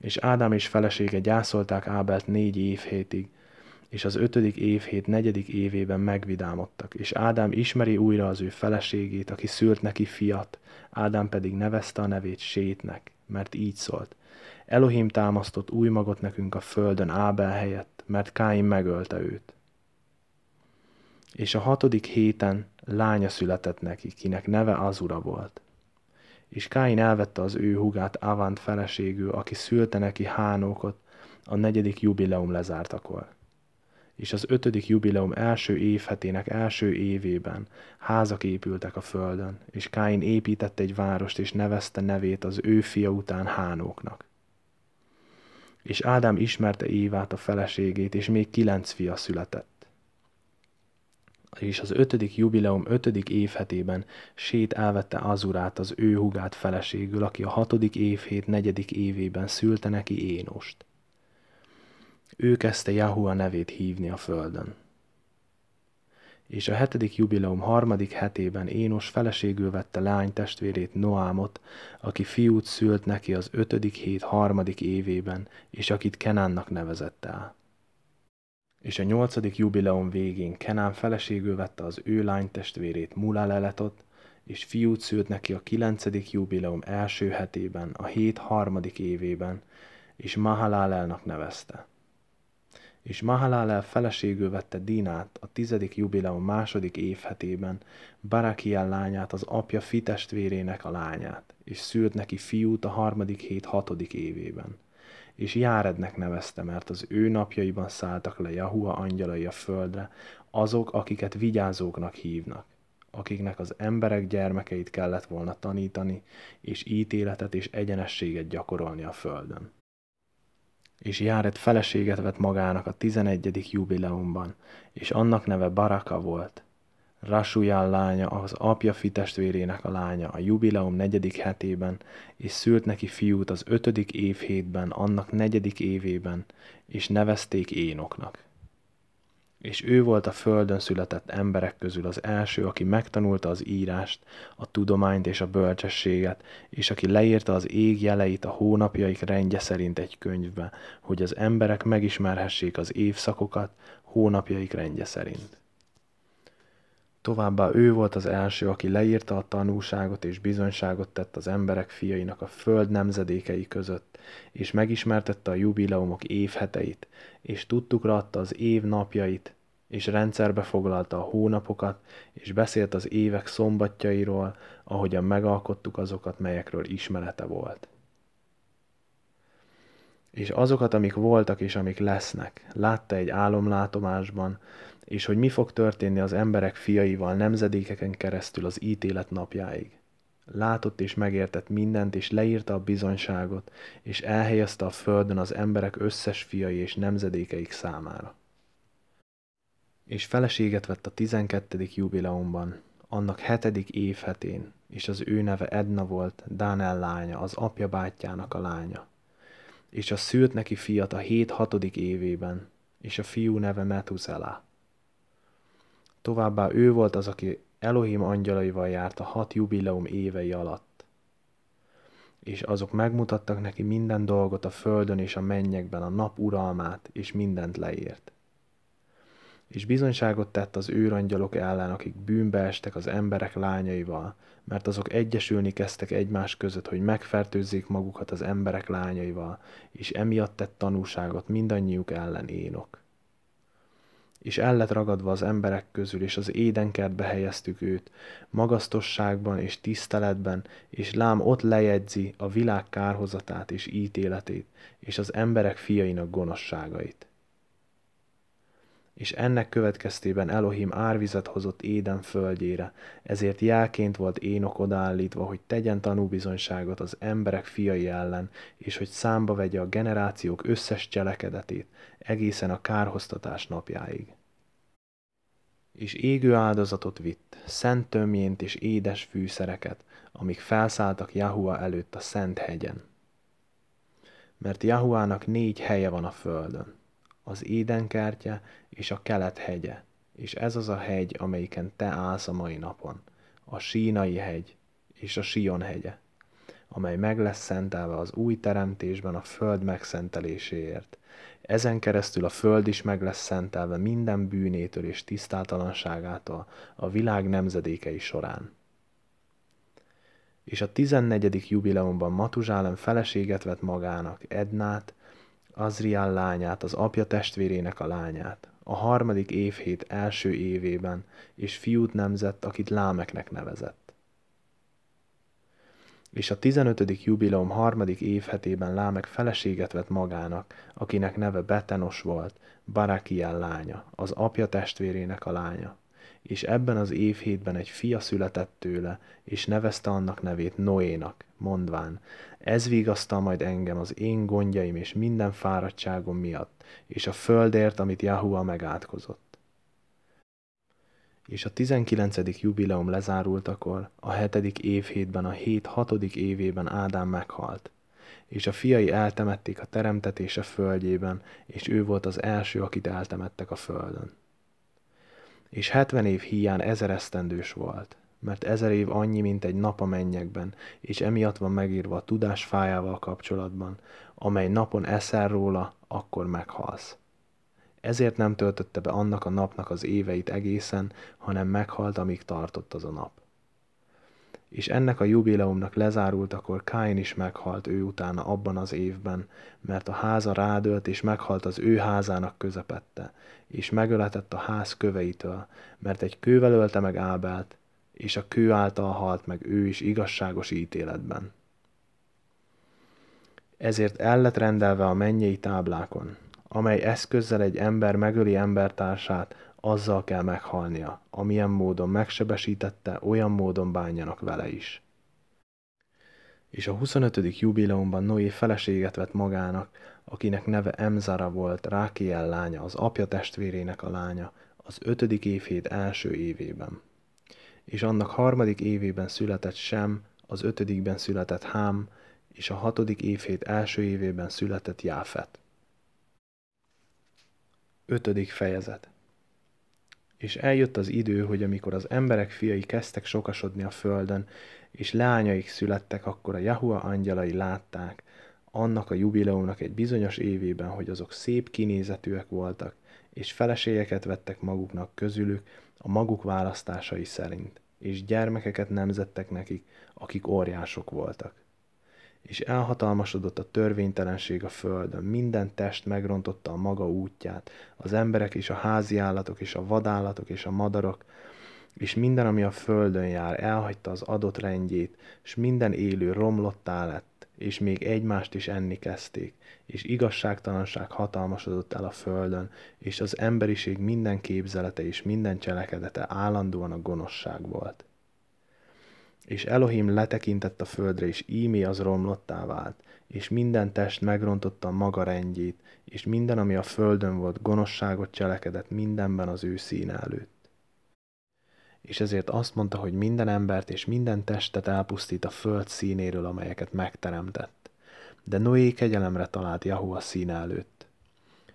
És Ádám és felesége gyászolták Ábelt négy hétig, és az ötödik hét negyedik évében megvidámodtak, és Ádám ismeri újra az ő feleségét, aki szült neki fiat, Ádám pedig nevezte a nevét Sétnek mert így szólt. Elohim támasztott új magot nekünk a földön Ábel helyett, mert Káin megölte őt. És a hatodik héten lánya született neki, kinek neve Azura volt. És Káin elvette az ő hugát Avant feleségül, aki szülte neki Hánókot a negyedik jubileum lezártakor és az ötödik jubileum első évhetének első évében házak épültek a földön, és Káin épített egy várost, és nevezte nevét az ő fia után Hánóknak. És Ádám ismerte Évát a feleségét, és még kilenc fia született. És az ötödik jubileum ötödik évhetében Sét elvette Azurát az ő hugát feleségül, aki a hatodik évhét negyedik évében szülte neki Énost ő kezdte Yahua nevét hívni a földön. És a hetedik jubileum harmadik hetében Énos feleségül vette lány testvérét Noámot, aki fiút szült neki az ötödik hét harmadik évében, és akit Kenánnak nevezett el és a nyolcadik jubileum végén Kenán feleségül vette az ő testvérét Mulaleletot, és fiút szült neki a kilencedik jubileum első hetében, a hét harmadik évében, és Mahalálelnak nevezte és Mahalalel feleségül vette Dinát a tizedik jubileum második évhetében, Barakiel lányát, az apja fitestvérének a lányát, és szült neki fiút a harmadik hét hatodik évében. És Járednek nevezte, mert az ő napjaiban szálltak le Jahua angyalai a földre, azok, akiket vigyázóknak hívnak akiknek az emberek gyermekeit kellett volna tanítani, és ítéletet és egyenességet gyakorolni a földön és Járet feleséget vett magának a 11. jubileumban, és annak neve Baraka volt. Rasuján lánya az apja fitestvérének a lánya a jubileum negyedik hetében, és szült neki fiút az ötödik évhétben, annak negyedik évében, és nevezték Énoknak és ő volt a földön született emberek közül az első, aki megtanulta az írást, a tudományt és a bölcsességet, és aki leírta az ég jeleit a hónapjaik rendje szerint egy könyvbe, hogy az emberek megismerhessék az évszakokat hónapjaik rendje szerint. Továbbá ő volt az első, aki leírta a tanúságot és bizonyságot tett az emberek fiainak a föld nemzedékei között, és megismertette a jubileumok évheteit, és tudtuk adta az év napjait, és rendszerbe foglalta a hónapokat, és beszélt az évek szombatjairól, ahogyan megalkottuk azokat, melyekről ismerete volt és azokat, amik voltak és amik lesznek. Látta egy álomlátomásban, és hogy mi fog történni az emberek fiaival nemzedékeken keresztül az ítélet napjáig. Látott és megértett mindent, és leírta a bizonyságot, és elhelyezte a földön az emberek összes fiai és nemzedékeik számára. És feleséget vett a 12. jubileumban, annak hetedik évhetén, és az ő neve Edna volt, Dánel lánya, az apja bátyjának a lánya és a szült neki fiat a hét hatodik évében, és a fiú neve Methuselá. Továbbá ő volt az, aki Elohim angyalaival járt a hat jubileum évei alatt. És azok megmutattak neki minden dolgot a földön és a mennyekben, a nap uralmát, és mindent leírt és bizonyságot tett az őrangyalok ellen, akik bűnbe estek az emberek lányaival, mert azok egyesülni kezdtek egymás között, hogy megfertőzzék magukat az emberek lányaival, és emiatt tett tanúságot mindannyiuk ellen énok. És el lett ragadva az emberek közül, és az édenkertbe helyeztük őt, magasztosságban és tiszteletben, és lám ott lejegyzi a világ kárhozatát és ítéletét, és az emberek fiainak gonoszságait és ennek következtében Elohim árvizet hozott Éden földjére, ezért jelként volt Énok odaállítva, hogy tegyen tanúbizonyságot az emberek fiai ellen, és hogy számba vegye a generációk összes cselekedetét, egészen a kárhoztatás napjáig. És égő áldozatot vitt, szent tömjént és édes fűszereket, amik felszálltak Jahua előtt a szent hegyen. Mert Jahuának négy helye van a földön az Édenkártya és a Kelet hegye, és ez az a hegy, amelyiken te állsz a mai napon, a Sínai hegy és a Sion hegye, amely meg lesz szentelve az új teremtésben a föld megszenteléséért. Ezen keresztül a föld is meg lesz szentelve minden bűnétől és tisztátalanságától a világ nemzedékei során és a 14. jubileumban Matuzsálem feleséget vett magának, Ednát, Azrián lányát, az apja testvérének a lányát. A harmadik évhét első évében, és fiút nemzett, akit Lámeknek nevezett. És a tizenötödik jubileum harmadik évhetében Lámek feleséget vett magának, akinek neve Betenos volt, Barakiel lánya, az apja testvérének a lánya és ebben az évhétben egy fia született tőle, és nevezte annak nevét Noénak, mondván, ez vigasztal majd engem az én gondjaim és minden fáradtságom miatt, és a földért, amit Jahua megátkozott. És a 19. jubileum lezárultakor, a hetedik évhétben, a hét hatodik évében Ádám meghalt, és a fiai eltemették a teremtetése földjében, és ő volt az első, akit eltemettek a földön és hetven év hiány ezer esztendős volt, mert ezer év annyi, mint egy nap a mennyekben, és emiatt van megírva a tudás fájával kapcsolatban, amely napon eszel róla, akkor meghalsz. Ezért nem töltötte be annak a napnak az éveit egészen, hanem meghalt, amíg tartott az a nap. És ennek a jubileumnak lezárult, akkor Káin is meghalt ő utána abban az évben, mert a háza rádölt és meghalt az ő házának közepette, és megölhetett a ház köveitől, mert egy kővel ölte meg Ábelt, és a kő által halt meg ő is igazságos ítéletben. Ezért el lett rendelve a mennyei táblákon, amely eszközzel egy ember megöli embertársát, azzal kell meghalnia, amilyen módon megsebesítette, olyan módon bánjanak vele is. És a 25. jubileumban Noé feleséget vett magának, akinek neve Emzara volt, Rákiel lánya, az apja testvérének a lánya, az ötödik évhét első évében. És annak harmadik évében született Sem, az ötödikben született Hám, és a hatodik évhét első évében született Jáfet. Ötödik fejezet és eljött az idő, hogy amikor az emberek fiai kezdtek sokasodni a földön, és lányaik születtek, akkor a Jahua angyalai látták, annak a jubileumnak egy bizonyos évében, hogy azok szép kinézetűek voltak, és feleségeket vettek maguknak közülük a maguk választásai szerint, és gyermekeket nemzettek nekik, akik óriások voltak. És elhatalmasodott a törvénytelenség a földön, minden test megrontotta a maga útját, az emberek és a házi állatok és a vadállatok és a madarak, és minden, ami a földön jár, elhagyta az adott rendjét, és minden élő romlottá lett, és még egymást is enni kezdték, és igazságtalanság hatalmasodott el a földön, és az emberiség minden képzelete és minden cselekedete állandóan a gonoszság volt. És Elohim letekintett a földre, és ímé az romlottá vált, és minden test megrontotta maga rendjét, és minden, ami a földön volt, gonoszságot cselekedett mindenben az ő szín előtt és ezért azt mondta, hogy minden embert és minden testet elpusztít a föld színéről, amelyeket megteremtett. De Noé kegyelemre talált Jahua színe előtt.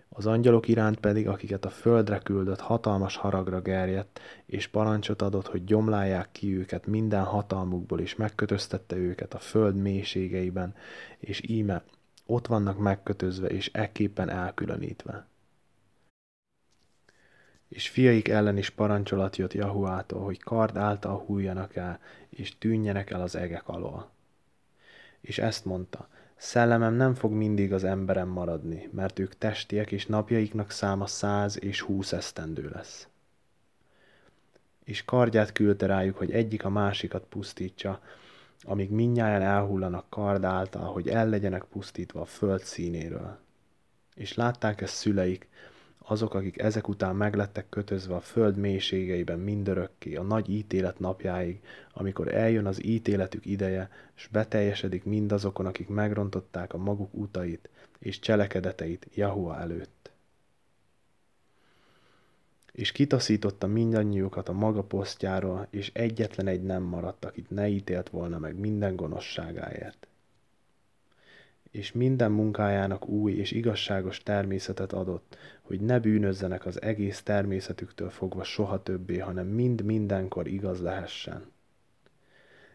Az angyalok iránt pedig, akiket a földre küldött, hatalmas haragra gerjedt, és parancsot adott, hogy gyomlálják ki őket minden hatalmukból, és megkötöztette őket a föld mélységeiben, és íme ott vannak megkötözve és ekképpen elkülönítve és fiaik ellen is parancsolat jött Jahuától, hogy kard által hújjanak el, és tűnjenek el az egek alól. És ezt mondta, szellemem nem fog mindig az emberem maradni, mert ők testiek, és napjaiknak száma száz és húsz esztendő lesz. És kardját küldte rájuk, hogy egyik a másikat pusztítsa, amíg minnyáján elhullanak kard által, hogy el legyenek pusztítva a föld színéről. És látták ezt szüleik, azok, akik ezek után meglettek kötözve a föld mélységeiben mindörökké, a nagy ítélet napjáig, amikor eljön az ítéletük ideje, és beteljesedik mindazokon, akik megrontották a maguk utait és cselekedeteit Jahua előtt. És kitaszította mindannyiukat a maga posztjáról, és egyetlen egy nem maradt, akit ne ítélt volna meg minden gonoszságáért és minden munkájának új és igazságos természetet adott, hogy ne bűnözzenek az egész természetüktől fogva soha többé, hanem mind mindenkor igaz lehessen.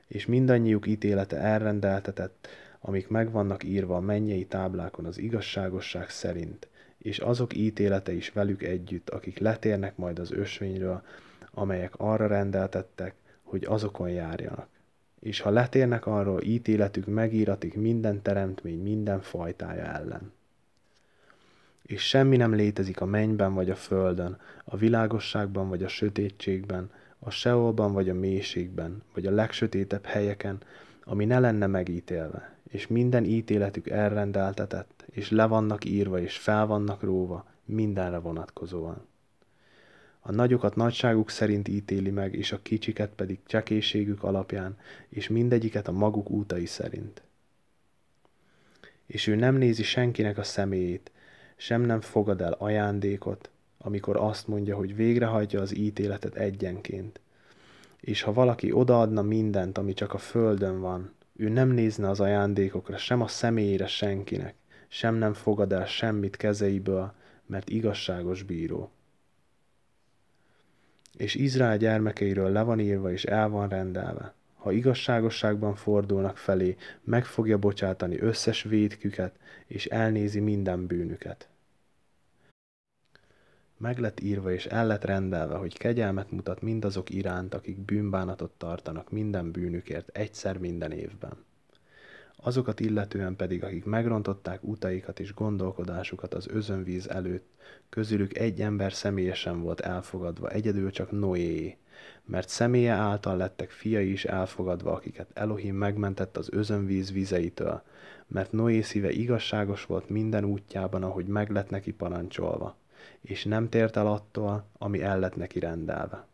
És mindannyiuk ítélete elrendeltetett, amik meg vannak írva a mennyei táblákon az igazságosság szerint, és azok ítélete is velük együtt, akik letérnek majd az ösvényről, amelyek arra rendeltettek, hogy azokon járjanak. És ha letérnek arról, ítéletük megíratik minden teremtmény minden fajtája ellen és semmi nem létezik a mennyben vagy a földön, a világosságban vagy a sötétségben, a seolban vagy a mélységben, vagy a legsötétebb helyeken, ami ne lenne megítélve, és minden ítéletük elrendeltetett, és le vannak írva, és fel vannak róva, mindenre vonatkozóan. A nagyokat nagyságuk szerint ítéli meg, és a kicsiket pedig csekéségük alapján, és mindegyiket a maguk útai szerint. És ő nem nézi senkinek a személyét, sem nem fogad el ajándékot, amikor azt mondja, hogy végrehajtja az ítéletet egyenként. És ha valaki odaadna mindent, ami csak a földön van, ő nem nézne az ajándékokra, sem a személyére senkinek, sem nem fogad el semmit kezeiből, mert igazságos bíró. És Izrael gyermekeiről le van írva és el van rendelve, ha igazságosságban fordulnak felé, meg fogja bocsátani összes védküket, és elnézi minden bűnüket. Meg lett írva és el lett rendelve, hogy kegyelmet mutat mindazok iránt, akik bűnbánatot tartanak minden bűnükért egyszer minden évben. Azokat illetően pedig, akik megrontották utaikat és gondolkodásukat az özönvíz előtt, közülük egy ember személyesen volt elfogadva, egyedül csak Noéé, mert személye által lettek fiai is elfogadva, akiket Elohim megmentett az özönvíz vizeitől, mert Noé szíve igazságos volt minden útjában, ahogy meg lett neki parancsolva, és nem tért el attól, ami el lett neki rendelve.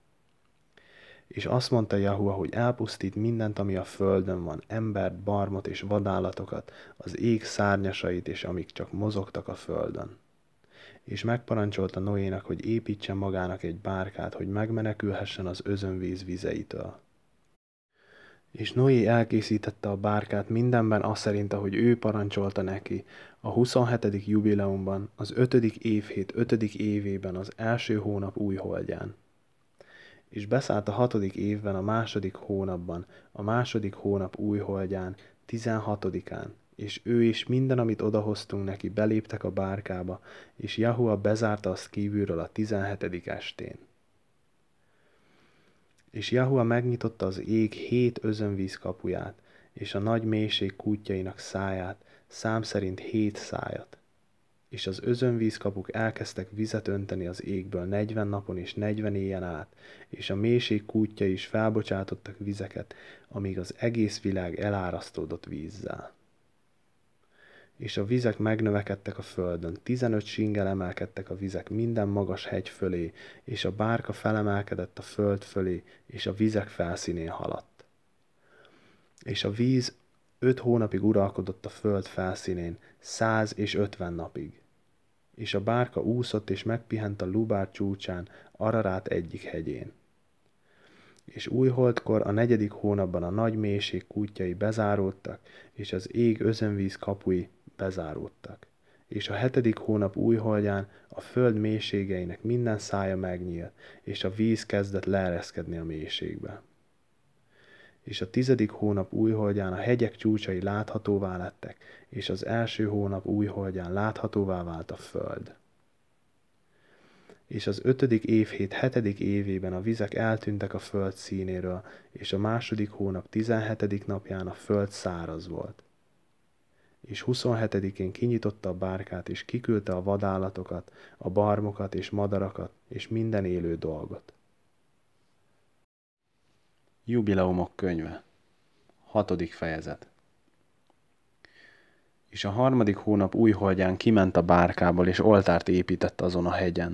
És azt mondta Jahua, hogy elpusztít mindent, ami a földön van, embert, barmot és vadállatokat, az ég szárnyasait és amik csak mozogtak a földön és megparancsolta Noénak, hogy építsen magának egy bárkát, hogy megmenekülhessen az özönvíz vizeitől. És Noé elkészítette a bárkát mindenben azt szerint, ahogy ő parancsolta neki. A 27. jubileumban, az 5. évhét 5. évében, az első hónap új holdján. És beszállt a hatodik évben, a második hónapban, a második hónap új holdján, 16-án, és ő is minden, amit odahoztunk neki, beléptek a bárkába, és Jahua bezárta azt kívülről a 17. estén. És Jahua megnyitotta az ég hét özönvíz kapuját, és a nagy mélység kútjainak száját, szám szerint hét szájat. És az özönvízkapuk elkezdtek vizet önteni az égből negyven napon és negyven éjjel át, és a mélység kútja is felbocsátottak vizeket, amíg az egész világ elárasztódott vízzel és a vizek megnövekedtek a földön. Tizenöt singel emelkedtek a vizek minden magas hegy fölé, és a bárka felemelkedett a föld fölé, és a vizek felszínén haladt. És a víz öt hónapig uralkodott a föld felszínén, száz és ötven napig. És a bárka úszott és megpihent a Lubár csúcsán, Ararát egyik hegyén. És újholdkor a negyedik hónapban a nagy mélység kútjai bezáródtak, és az ég özönvíz kapui bezáródtak. És a hetedik hónap újholdján a föld mélységeinek minden szája megnyílt, és a víz kezdett leereszkedni a mélységbe. És a tizedik hónap újholdján a hegyek csúcsai láthatóvá lettek, és az első hónap újholdján láthatóvá vált a föld és az ötödik évhét hetedik évében a vizek eltűntek a föld színéről, és a második hónap tizenhetedik napján a föld száraz volt és 27-én kinyitotta a bárkát, és kiküldte a vadállatokat, a barmokat és madarakat, és minden élő dolgot. Jubileumok könyve Hatodik fejezet És a harmadik hónap újholdján kiment a bárkából, és oltárt épített azon a hegyen.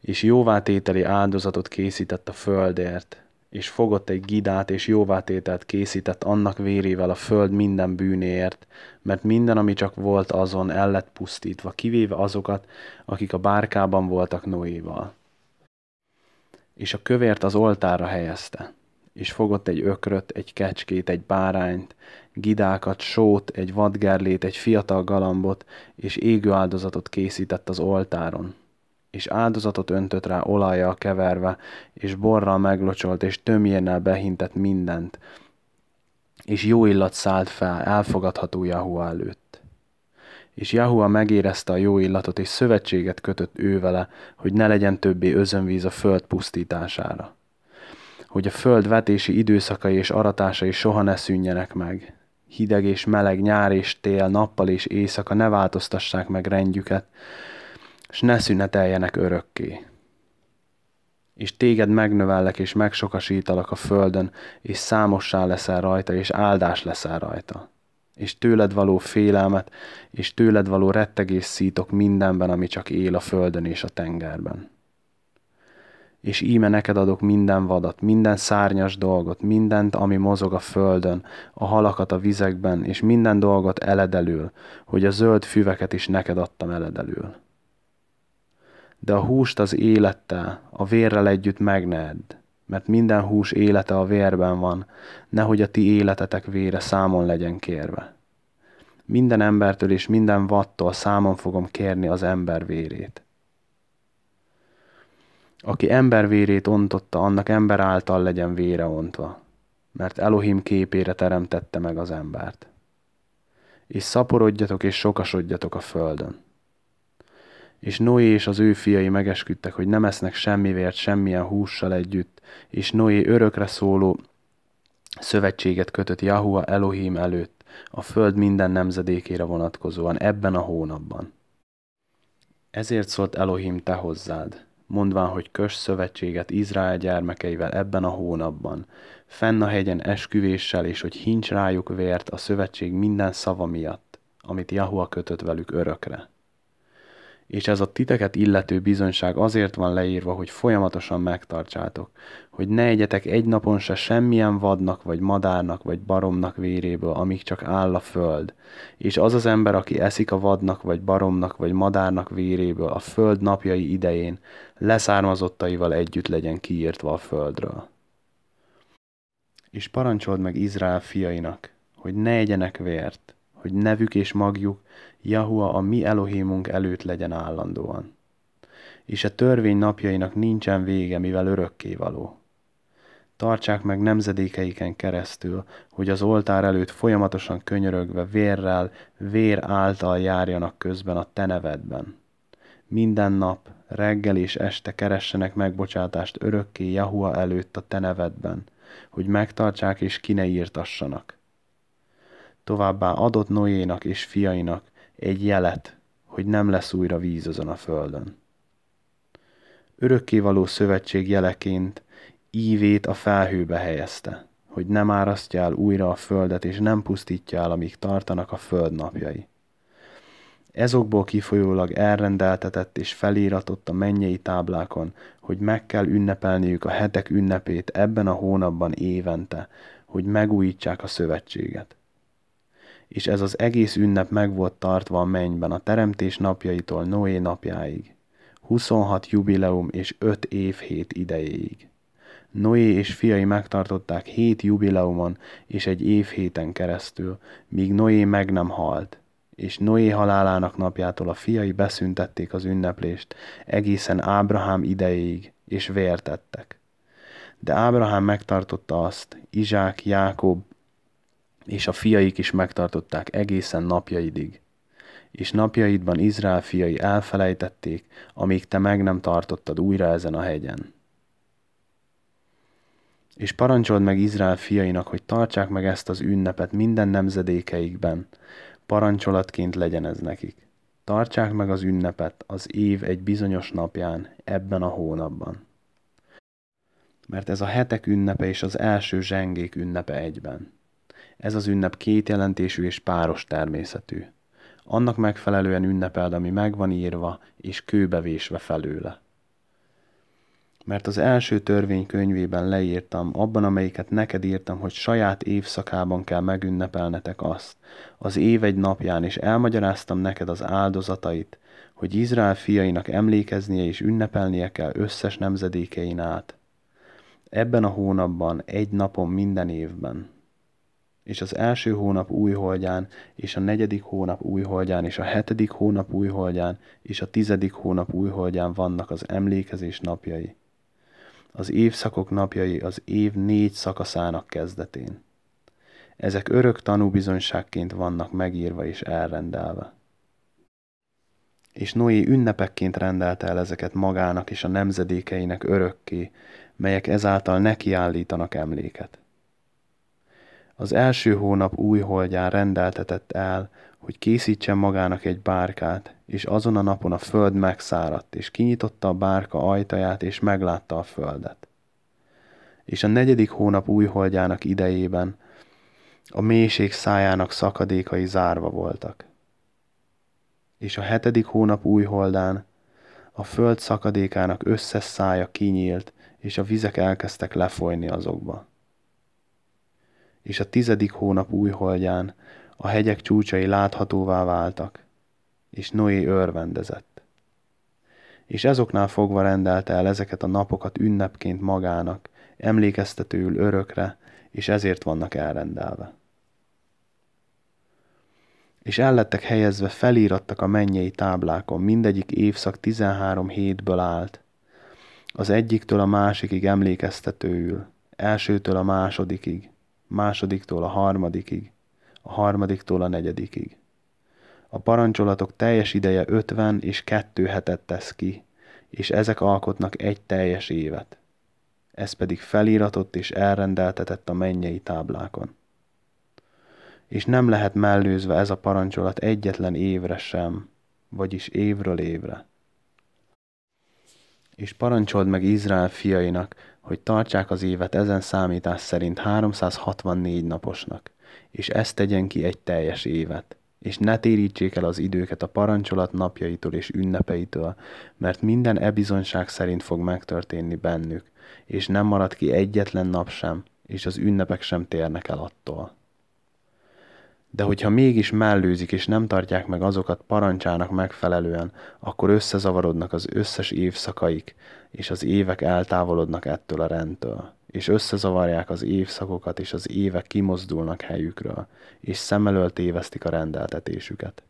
És jóvátételi áldozatot készített a földért, és fogott egy gidát és jóvátételt készített annak vérével a föld minden bűnéért, mert minden, ami csak volt azon, el lett pusztítva, kivéve azokat, akik a bárkában voltak Noéval. És a kövért az oltára helyezte, és fogott egy ökröt, egy kecskét, egy bárányt, gidákat, sót, egy vadgerlét, egy fiatal galambot, és égő áldozatot készített az oltáron és áldozatot öntött rá olajjal keverve, és borral meglocsolt, és tömjénnel behintett mindent, és jó illat szállt fel, elfogadható Jahua előtt. És Jahua megérezte a jó illatot, és szövetséget kötött ő vele, hogy ne legyen többé özönvíz a föld pusztítására. Hogy a föld vetési időszakai és aratásai soha ne szűnjenek meg. Hideg és meleg, nyár és tél, nappal és éjszaka ne változtassák meg rendjüket, s ne szüneteljenek örökké. És téged megnövellek, és megsokasítalak a földön, és számossá leszel rajta, és áldás leszel rajta. És tőled való félelmet, és tőled való rettegés szítok mindenben, ami csak él a földön és a tengerben és íme neked adok minden vadat, minden szárnyas dolgot, mindent, ami mozog a földön, a halakat a vizekben, és minden dolgot eledelül, hogy a zöld füveket is neked adtam eledelül de a húst az élettel, a vérrel együtt meg mert minden hús élete a vérben van, nehogy a ti életetek vére számon legyen kérve. Minden embertől és minden vattól számon fogom kérni az ember vérét. Aki ember vérét ontotta, annak ember által legyen vére ontva, mert Elohim képére teremtette meg az embert. És szaporodjatok és sokasodjatok a földön és Noé és az ő fiai megesküdtek, hogy nem esznek semmivért, semmilyen hússal együtt, és Noé örökre szóló szövetséget kötött Jahua Elohim előtt, a föld minden nemzedékére vonatkozóan ebben a hónapban. Ezért szólt Elohim te hozzád, mondván, hogy kös szövetséget Izrael gyermekeivel ebben a hónapban, fenn a hegyen esküvéssel, és hogy hincs rájuk vért a szövetség minden szava miatt, amit Jahua kötött velük örökre és ez a titeket illető bizonyság azért van leírva, hogy folyamatosan megtartsátok, hogy ne egyetek egy napon se semmilyen vadnak, vagy madárnak, vagy baromnak véréből, amíg csak áll a föld. És az az ember, aki eszik a vadnak, vagy baromnak, vagy madárnak véréből a föld napjai idején, leszármazottaival együtt legyen kiírtva a földről. És parancsold meg Izrael fiainak, hogy ne egyenek vért, hogy nevük és magjuk Jahua a mi Elohimunk előtt legyen állandóan. És a törvény napjainak nincsen vége, mivel örökké való. Tartsák meg nemzedékeiken keresztül, hogy az oltár előtt folyamatosan könyörögve vérrel, vér által járjanak közben a te nevedben. Minden nap, reggel és este keressenek megbocsátást örökké Jahua előtt a te nevedben, hogy megtartsák és ki ne írtassanak. Továbbá adott Noénak és fiainak, egy jelet, hogy nem lesz újra víz azon a földön. Örökkévaló szövetség jeleként ívét a felhőbe helyezte, hogy nem árasztja el újra a földet, és nem pusztítja el, amíg tartanak a föld napjai. Ezokból kifolyólag elrendeltetett és feliratott a mennyei táblákon, hogy meg kell ünnepelniük a hetek ünnepét ebben a hónapban évente, hogy megújítsák a szövetséget és ez az egész ünnep meg volt tartva a mennyben a teremtés napjaitól Noé napjáig, 26 jubileum és 5 hét idejéig. Noé és fiai megtartották hét jubileumon és egy év héten keresztül, míg Noé meg nem halt, és Noé halálának napjától a fiai beszüntették az ünneplést egészen Ábrahám idejéig, és vértettek. De Ábrahám megtartotta azt, Izsák, Jákob és a fiaik is megtartották egészen napjaidig. És napjaidban Izrael fiai elfelejtették, amíg te meg nem tartottad újra ezen a hegyen. És parancsold meg Izrael fiainak, hogy tartsák meg ezt az ünnepet minden nemzedékeikben, parancsolatként legyen ez nekik. Tartsák meg az ünnepet az év egy bizonyos napján, ebben a hónapban. Mert ez a hetek ünnepe és az első zsengék ünnepe egyben. Ez az ünnep két jelentésű és páros természetű. Annak megfelelően ünnepeld, ami megvan írva, és kőbevésve felőle. Mert az első törvény könyvében leírtam, abban, amelyiket neked írtam, hogy saját évszakában kell megünnepelnetek azt, az év egy napján, és elmagyaráztam neked az áldozatait, hogy Izrael fiainak emlékeznie és ünnepelnie kell összes nemzedékein át. Ebben a hónapban, egy napon minden évben és az első hónap újholdján, és a negyedik hónap újholdján, és a hetedik hónap újholdján, és a tizedik hónap újholdján vannak az emlékezés napjai. Az évszakok napjai az év négy szakaszának kezdetén. Ezek örök tanúbizonyságként vannak megírva és elrendelve. És Noé ünnepekként rendelte el ezeket magának és a nemzedékeinek örökké, melyek ezáltal nekiállítanak emléket. Az első hónap új holdján rendeltetett el, hogy készítsen magának egy bárkát, és azon a napon a föld megszáradt, és kinyitotta a bárka ajtaját, és meglátta a földet. És a negyedik hónap újholdjának idejében a mélység szájának szakadékai zárva voltak. És a hetedik hónap holdán a föld szakadékának összes szája kinyílt, és a vizek elkezdtek lefolyni azokba és a tizedik hónap újholdján a hegyek csúcsai láthatóvá váltak, és Noé örvendezett. És ezoknál fogva rendelte el ezeket a napokat ünnepként magának, emlékeztetőül örökre, és ezért vannak elrendelve. És ellettek helyezve felírattak a mennyei táblákon, mindegyik évszak 13 hétből állt, az egyiktől a másikig emlékeztetőül, elsőtől a másodikig, másodiktól a harmadikig, a harmadiktól a negyedikig. A parancsolatok teljes ideje 50 és 2 hetet tesz ki, és ezek alkotnak egy teljes évet. Ez pedig feliratott és elrendeltetett a mennyei táblákon. És nem lehet mellőzve ez a parancsolat egyetlen évre sem, vagyis évről évre. És parancsold meg Izrael fiainak, hogy tartsák az évet ezen számítás szerint 364 naposnak, és ezt tegyen ki egy teljes évet, és ne térítsék el az időket a parancsolat napjaitól és ünnepeitől, mert minden e bizonyság szerint fog megtörténni bennük, és nem marad ki egyetlen nap sem, és az ünnepek sem térnek el attól. De hogyha mégis mellőzik és nem tartják meg azokat parancsának megfelelően, akkor összezavarodnak az összes évszakaik, és az évek eltávolodnak ettől a rendtől, és összezavarják az évszakokat, és az évek kimozdulnak helyükről, és szem elől tévesztik a rendeltetésüket.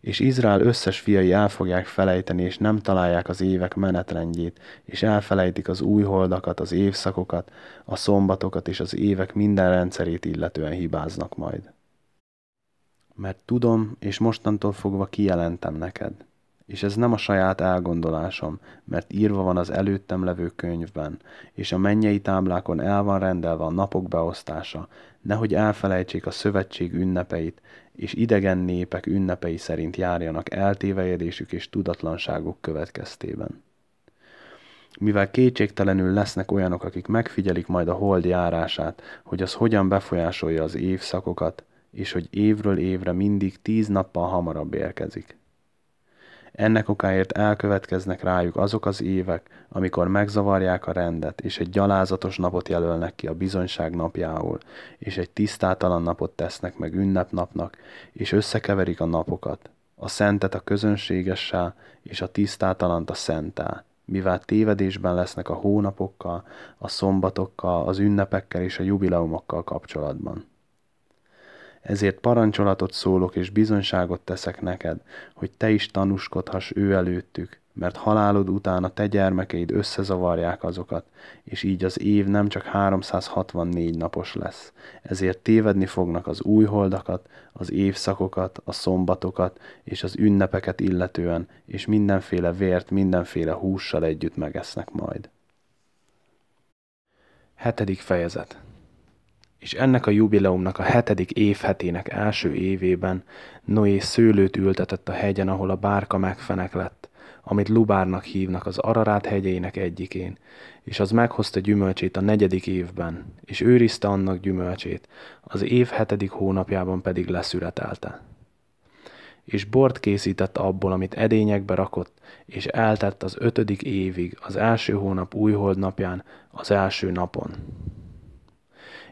És Izrael összes fiai el fogják felejteni, és nem találják az évek menetrendjét, és elfelejtik az új holdakat, az évszakokat, a szombatokat és az évek minden rendszerét illetően hibáznak majd. Mert tudom, és mostantól fogva kijelentem neked – és ez nem a saját elgondolásom, mert írva van az előttem levő könyvben, és a mennyei táblákon el van rendelve a napok beosztása, nehogy elfelejtsék a szövetség ünnepeit, és idegen népek ünnepei szerint járjanak eltévejedésük és tudatlanságuk következtében. Mivel kétségtelenül lesznek olyanok, akik megfigyelik majd a hold járását, hogy az hogyan befolyásolja az évszakokat, és hogy évről évre mindig tíz nappal hamarabb érkezik. Ennek okáért elkövetkeznek rájuk azok az évek, amikor megzavarják a rendet, és egy gyalázatos napot jelölnek ki a bizonyság napjául, és egy tisztátalan napot tesznek meg ünnepnapnak, és összekeverik a napokat, a szentet a közönségessá, és a tisztátalant a szentá, mivel tévedésben lesznek a hónapokkal, a szombatokkal, az ünnepekkel és a jubileumokkal kapcsolatban. Ezért parancsolatot szólok és bizonyságot teszek neked, hogy te is tanúskodhass ő előttük, mert halálod után a te gyermekeid összezavarják azokat, és így az év nem csak 364 napos lesz. Ezért tévedni fognak az újholdakat, az évszakokat, a szombatokat és az ünnepeket illetően, és mindenféle vért, mindenféle hússal együtt megesznek majd. Hetedik fejezet és ennek a jubileumnak a hetedik évhetének első évében Noé szőlőt ültetett a hegyen, ahol a bárka lett, amit Lubárnak hívnak az Ararát hegyeinek egyikén, és az meghozta gyümölcsét a negyedik évben, és őrizte annak gyümölcsét, az év hetedik hónapjában pedig leszületelte. És bort készített abból, amit edényekbe rakott, és eltett az ötödik évig, az első hónap újhold napján, az első napon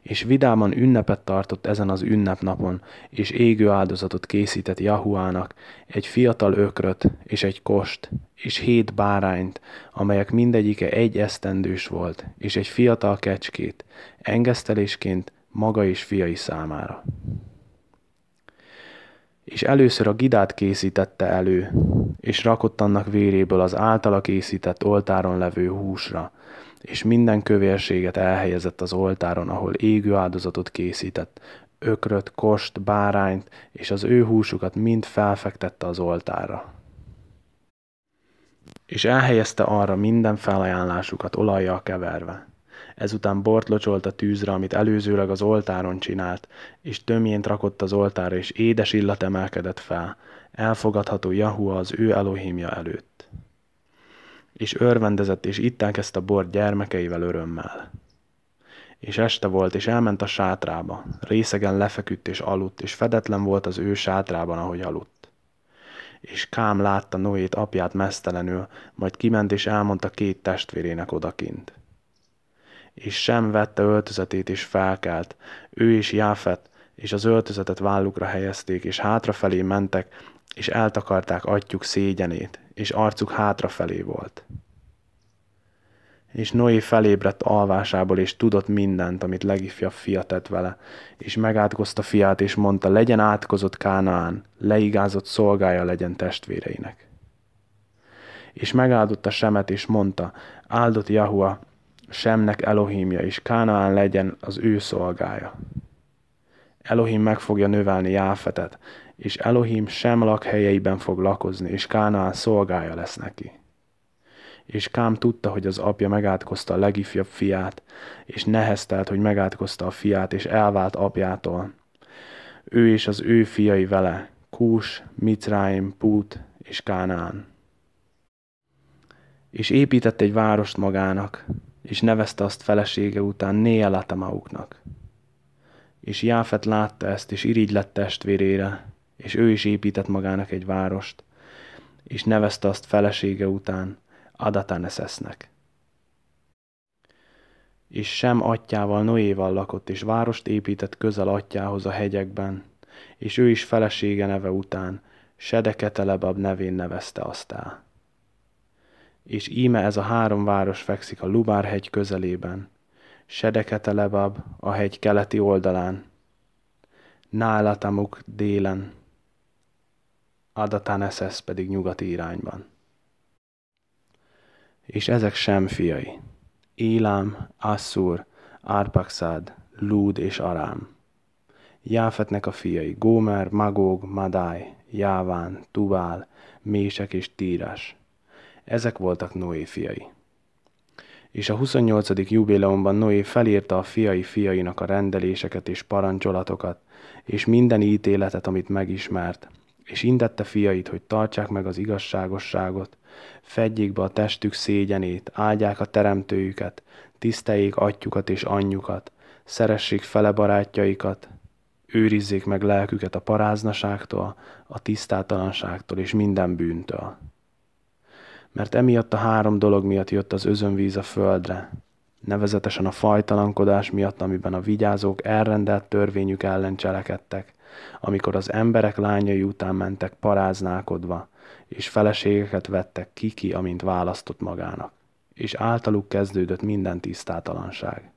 és vidáman ünnepet tartott ezen az ünnepnapon, és égő áldozatot készített Jahuának, egy fiatal ökröt, és egy kost, és hét bárányt, amelyek mindegyike egy esztendős volt, és egy fiatal kecskét, engesztelésként maga és fiai számára. És először a gidát készítette elő, és rakott annak véréből az általa készített oltáron levő húsra, és minden kövérséget elhelyezett az oltáron, ahol égő áldozatot készített, ökröt, kost, bárányt, és az ő húsukat mind felfektette az oltára. És elhelyezte arra minden felajánlásukat olajjal keverve. Ezután bort locsolt a tűzre, amit előzőleg az oltáron csinált, és tömjént rakott az oltára, és édes illat emelkedett fel, elfogadható Jahua az ő Elohimja előtt és örvendezett, és itták ezt a bort gyermekeivel örömmel. És este volt, és elment a sátrába, részegen lefeküdt és aludt, és fedetlen volt az ő sátrában, ahogy aludt. És Kám látta Noét apját mesztelenül, majd kiment és elmondta két testvérének odakint. És sem vette öltözetét és felkelt, ő és Jáfet, és az öltözetet vállukra helyezték, és hátrafelé mentek, és eltakarták atyjuk szégyenét, és arcuk hátrafelé volt. És Noé felébredt alvásából, és tudott mindent, amit legifja fia tett vele, és megátkozta fiát, és mondta, legyen átkozott Kánaán, leigázott szolgája legyen testvéreinek. És megáldotta Semet, és mondta, áldott Jahua, Semnek Elohimja, és Kánaán legyen az ő szolgája. Elohim meg fogja növelni Jáfetet, és Elohim sem lakhelyeiben fog lakozni, és Kánaán szolgája lesz neki. És Kám tudta, hogy az apja megátkozta a legifjabb fiát, és neheztelt, hogy megátkozta a fiát, és elvált apjától. Ő és az ő fiai vele, Kús, Mitzráim, Pút és Kánán. És épített egy várost magának, és nevezte azt felesége után Néelatamauknak. És Jáfet látta ezt, és lett testvérére, és ő is épített magának egy várost, és nevezte azt felesége után Adatanesesnek. És Sem atyával Noéval lakott, és várost épített közel atyához a hegyekben, és ő is felesége neve után Sedeketelebab nevén nevezte azt el. És íme ez a három város fekszik a Lubár-hegy közelében, Sedeketelebab a hegy keleti oldalán, Nálatamuk délen, Eszesz pedig nyugati irányban. És ezek sem fiai. Élám, Asszur, Árpakszád, Lúd és Arám. Jáfetnek a fiai Gómer, Magóg, Madáj, Jáván, Tubál, Mések és Tírás. Ezek voltak Noé fiai. És a 28. jubileumban Noé felírta a fiai fiainak a rendeléseket és parancsolatokat, és minden ítéletet, amit megismert, és indette fiait, hogy tartsák meg az igazságosságot, fedjék be a testük szégyenét, áldják a teremtőjüket, tiszteljék atyukat és anyjukat, szeressék fele barátjaikat, őrizzék meg lelküket a paráznaságtól, a tisztátalanságtól és minden bűntől. Mert emiatt a három dolog miatt jött az özönvíz a földre, nevezetesen a fajtalankodás miatt, amiben a vigyázók elrendelt törvényük ellen cselekedtek, amikor az emberek lányai után mentek paráználkodva, és feleségeket vettek kiki, amint választott magának, és általuk kezdődött minden tisztátalanság.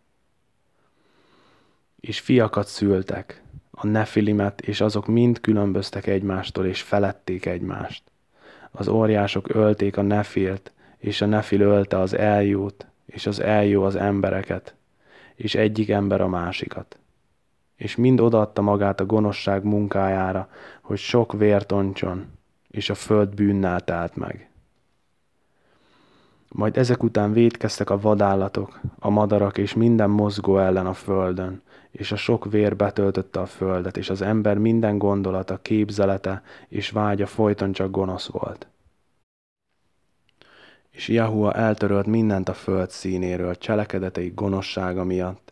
És fiakat szültek, a nefilimet, és azok mind különböztek egymástól, és felették egymást. Az óriások ölték a nefilt, és a nefil ölte az eljót, és az eljó az embereket, és egyik ember a másikat és mind odaadta magát a gonoszság munkájára, hogy sok vért oncson, és a föld bűnnel telt meg. Majd ezek után védkeztek a vadállatok, a madarak és minden mozgó ellen a földön, és a sok vér betöltötte a földet, és az ember minden gondolata, képzelete és vágya folyton csak gonosz volt. És Jahua eltörölt mindent a föld színéről, cselekedetei gonossága miatt,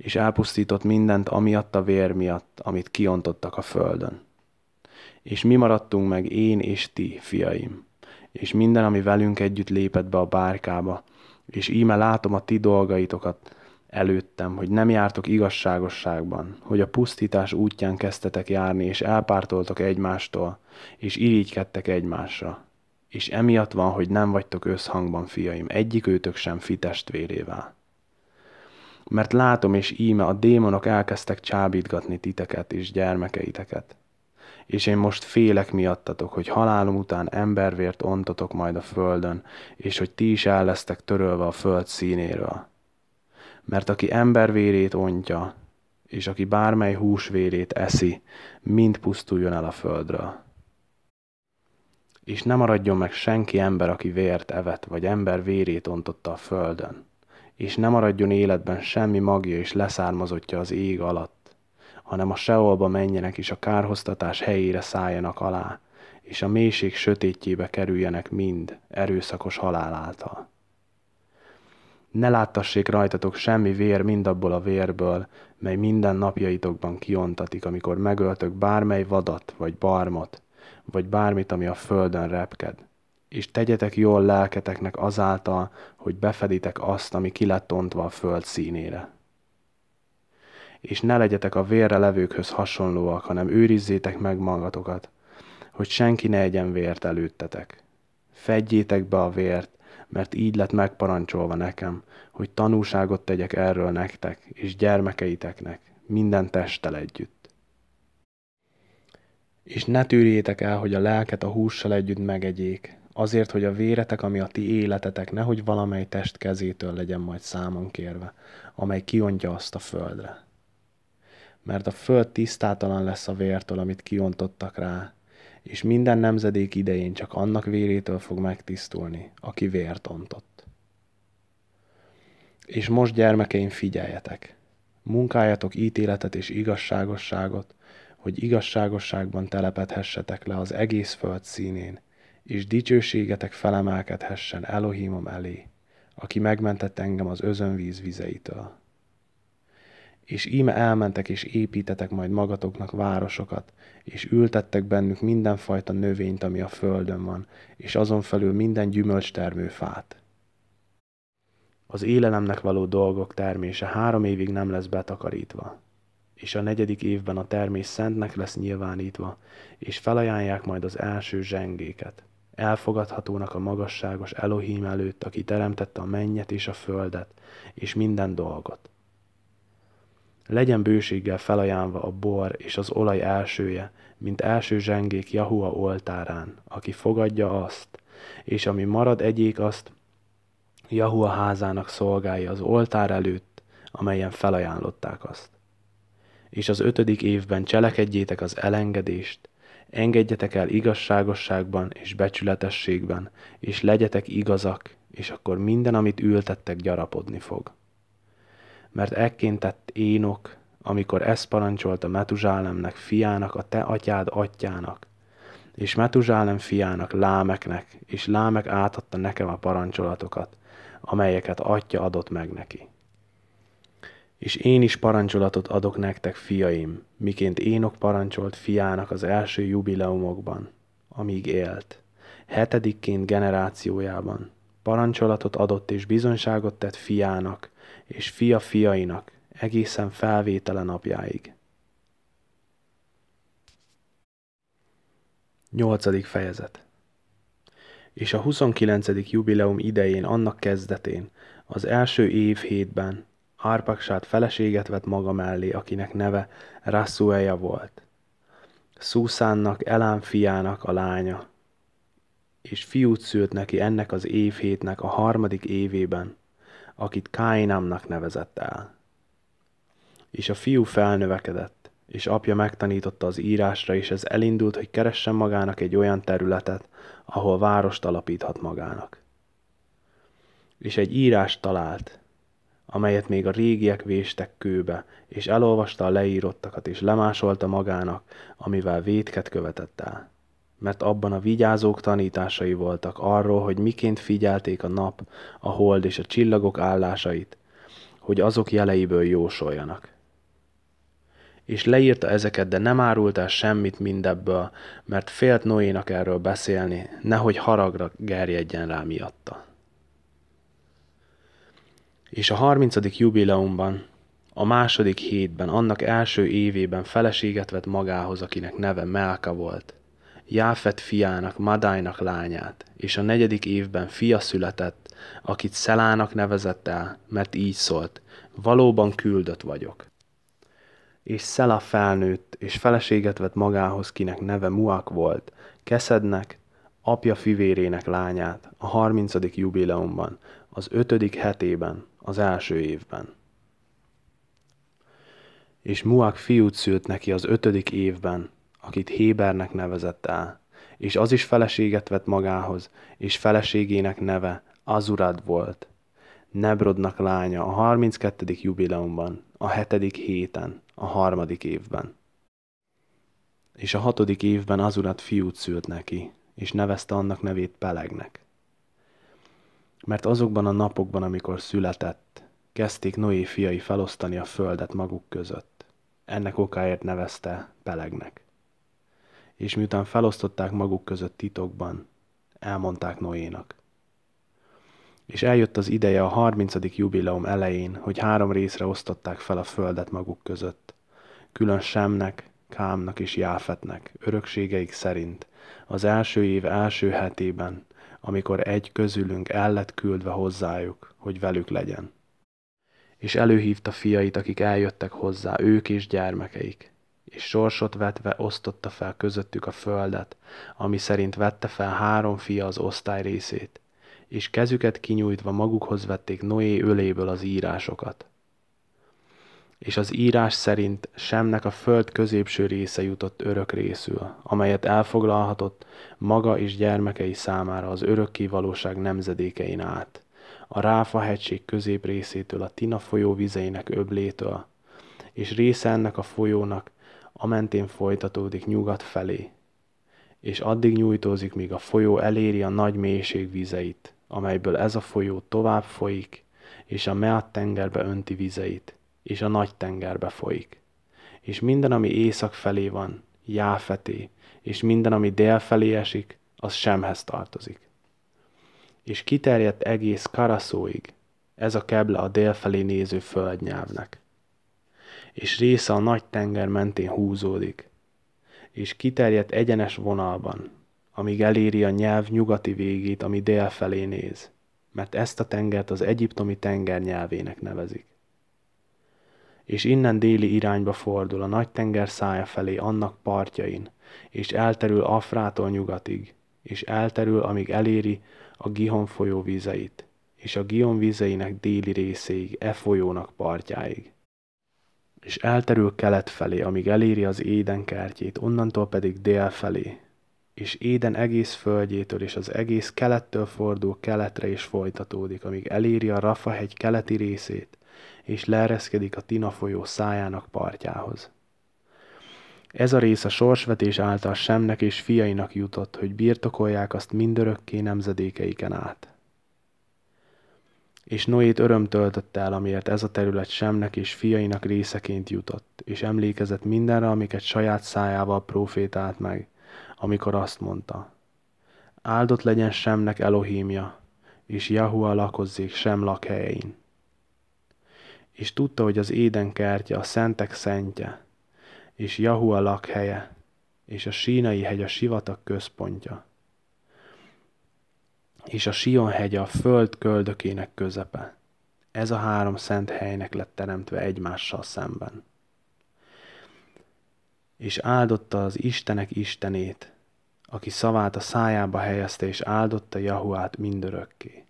és elpusztított mindent amiatt a vér miatt, amit kiontottak a földön. És mi maradtunk meg én és ti, fiaim, és minden, ami velünk együtt lépett be a bárkába, és íme látom a ti dolgaitokat előttem, hogy nem jártok igazságosságban, hogy a pusztítás útján kezdtetek járni, és elpártoltok egymástól, és irigykedtek egymásra. És emiatt van, hogy nem vagytok összhangban, fiaim, egyik őtök sem fitestvérével. testvérével mert látom és íme a démonok elkezdtek csábítgatni titeket és gyermekeiteket. És én most félek miattatok, hogy halálom után embervért ontotok majd a földön, és hogy ti is el lesztek törölve a föld színéről. Mert aki embervérét ontja, és aki bármely húsvérét eszi, mind pusztuljon el a földről. És nem maradjon meg senki ember, aki vért evett, vagy ember vérét ontotta a földön és ne maradjon életben semmi magja és leszármazottja az ég alatt, hanem a seolba menjenek és a kárhoztatás helyére szálljanak alá, és a mélység sötétjébe kerüljenek mind erőszakos halál által. Ne láttassék rajtatok semmi vér mind abból a vérből, mely minden napjaitokban kiontatik, amikor megöltök bármely vadat vagy barmot, vagy bármit, ami a földön repked és tegyetek jól lelketeknek azáltal, hogy befeditek azt, ami ki lett ontva a föld színére. És ne legyetek a vérre levőkhöz hasonlóak, hanem őrizzétek meg magatokat, hogy senki ne egyen vért előttetek. Fedjétek be a vért, mert így lett megparancsolva nekem, hogy tanúságot tegyek erről nektek és gyermekeiteknek, minden testtel együtt. És ne tűrjétek el, hogy a lelket a hússal együtt megegyék, azért, hogy a véretek, ami a ti életetek, nehogy valamely test kezétől legyen majd számon kérve, amely kiontja azt a földre. Mert a föld tisztátalan lesz a vértől, amit kiontottak rá, és minden nemzedék idején csak annak vérétől fog megtisztulni, aki vért ontott. És most, gyermekeim, figyeljetek! Munkáljatok ítéletet és igazságosságot, hogy igazságosságban telepedhessetek le az egész föld színén, és dicsőségetek felemelkedhessen Elohimom elé, aki megmentett engem az özönvíz vizeitől. És íme elmentek és építetek majd magatoknak városokat, és ültettek bennük mindenfajta növényt, ami a földön van, és azon felül minden gyümölcstermő fát. Az élelemnek való dolgok termése három évig nem lesz betakarítva, és a negyedik évben a termés szentnek lesz nyilvánítva, és felajánlják majd az első zsengéket elfogadhatónak a magasságos Elohim előtt, aki teremtette a mennyet és a földet, és minden dolgot. Legyen bőséggel felajánva a bor és az olaj elsője, mint első zsengék Jahua oltárán, aki fogadja azt, és ami marad egyék azt, Jahua házának szolgálja az oltár előtt, amelyen felajánlották azt. És az ötödik évben cselekedjétek az elengedést, Engedjetek el igazságosságban és becsületességben, és legyetek igazak, és akkor minden, amit ültettek, gyarapodni fog. Mert ekként tett Énok, amikor ezt parancsolta Metuzsálemnek fiának, a te atyád atyának, és Metuzsálem fiának, Lámeknek, és Lámek átadta nekem a parancsolatokat, amelyeket atya adott meg neki. És én is parancsolatot adok nektek, fiaim, miként Énok parancsolt fiának az első jubileumokban, amíg élt, hetedikként generációjában. Parancsolatot adott és bizonyságot tett fiának, és fia fiainak, egészen felvétele napjáig. Nyolcadik fejezet És a 29. jubileum idején, annak kezdetén, az első év hétben, Harpaksát feleséget vett maga mellé, akinek neve Rassueja volt. Szúszánnak, Elán fiának a lánya, és fiút szült neki ennek az évhétnek a harmadik évében, akit Káinámnak nevezett el. És a fiú felnövekedett, és apja megtanította az írásra, és ez elindult, hogy keressen magának egy olyan területet, ahol várost alapíthat magának. És egy írást talált, amelyet még a régiek véstek kőbe, és elolvasta a leírottakat, és lemásolta magának, amivel vétket követett el. Mert abban a vigyázók tanításai voltak arról, hogy miként figyelték a nap, a hold és a csillagok állásait, hogy azok jeleiből jósoljanak és leírta ezeket, de nem árult el semmit mindebből, mert félt Noénak erről beszélni, nehogy haragra gerjedjen rá miatta és a 30. jubileumban, a második hétben, annak első évében feleséget vett magához, akinek neve Melka volt, Jáfet fiának, Madájnak lányát, és a negyedik évben fia született, akit Szelának nevezett el, mert így szólt, valóban küldött vagyok. És Szela felnőtt, és feleséget vett magához, kinek neve Muak volt, Keszednek, apja fivérének lányát, a 30. jubileumban, az ötödik hetében, az első évben. És Muák fiút szült neki az ötödik évben, akit Hébernek nevezett el, és az is feleséget vett magához, és feleségének neve Azurad volt. Nebrodnak lánya a 32. jubileumban, a hetedik héten, a harmadik évben. És a hatodik évben Azurad fiút szült neki, és nevezte annak nevét Pelegnek. Mert azokban a napokban, amikor született, kezdték Noé fiai felosztani a földet maguk között. Ennek okáért nevezte Pelegnek. És miután felosztották maguk között titokban, elmondták Noénak. És eljött az ideje a 30. jubileum elején, hogy három részre osztották fel a földet maguk között. Külön Semnek, Kámnak és Jáfetnek, örökségeik szerint, az első év első hetében, amikor egy közülünk el lett küldve hozzájuk, hogy velük legyen. És előhívta fiait, akik eljöttek hozzá, ők és gyermekeik, és sorsot vetve osztotta fel közöttük a földet, ami szerint vette fel három fia az osztály részét, és kezüket kinyújtva magukhoz vették Noé öléből az írásokat és az írás szerint Semnek a föld középső része jutott örök részül, amelyet elfoglalhatott maga és gyermekei számára az örökké valóság nemzedékein át, a Ráfa hegység közép részétől a Tina folyó vizeinek öblétől, és része ennek a folyónak, amentén folytatódik nyugat felé, és addig nyújtózik, míg a folyó eléri a nagy mélység vizeit, amelyből ez a folyó tovább folyik, és a Meat tengerbe önti vizeit – és a nagy tengerbe folyik. És minden, ami észak felé van, Jáfeté, és minden, ami dél felé esik, az semhez tartozik. És kiterjedt egész Karaszóig, ez a keble a dél felé néző földnyelvnek. És része a nagy tenger mentén húzódik, és kiterjedt egyenes vonalban, amíg eléri a nyelv nyugati végét, ami dél felé néz, mert ezt a tengert az egyiptomi tenger nyelvének nevezik és innen déli irányba fordul a Nagy Tenger szája felé annak partjain, és elterül Afrától nyugatig, és elterül, amíg eléri a Gihon folyó vizeit, és a Gihon vizeinek déli részéig, e folyónak partjáig. És elterül kelet felé, amíg eléri az Éden kertjét, onnantól pedig dél felé, és Éden egész földjétől és az egész kelettől fordul keletre és folytatódik, amíg eléri a Rafa hegy keleti részét, és leereszkedik a Tina folyó szájának partjához. Ez a rész a sorsvetés által semnek és fiainak jutott, hogy birtokolják azt mindörökké nemzedékeiken át. És Noét öröm töltötte el, amiért ez a terület semnek és fiainak részeként jutott, és emlékezett mindenre, amiket saját szájával profétált meg, amikor azt mondta. Áldott legyen semnek Elohímja, és Jahua lakozzék sem lakhelyein és tudta, hogy az kertje a szentek szentje, és Jahu a lakhelye, és a sínai hegy a sivatag központja, és a Sion hegye a föld köldökének közepe. Ez a három szent helynek lett teremtve egymással szemben. És áldotta az Istenek Istenét, aki szavát a szájába helyezte, és áldotta Jahuát mindörökké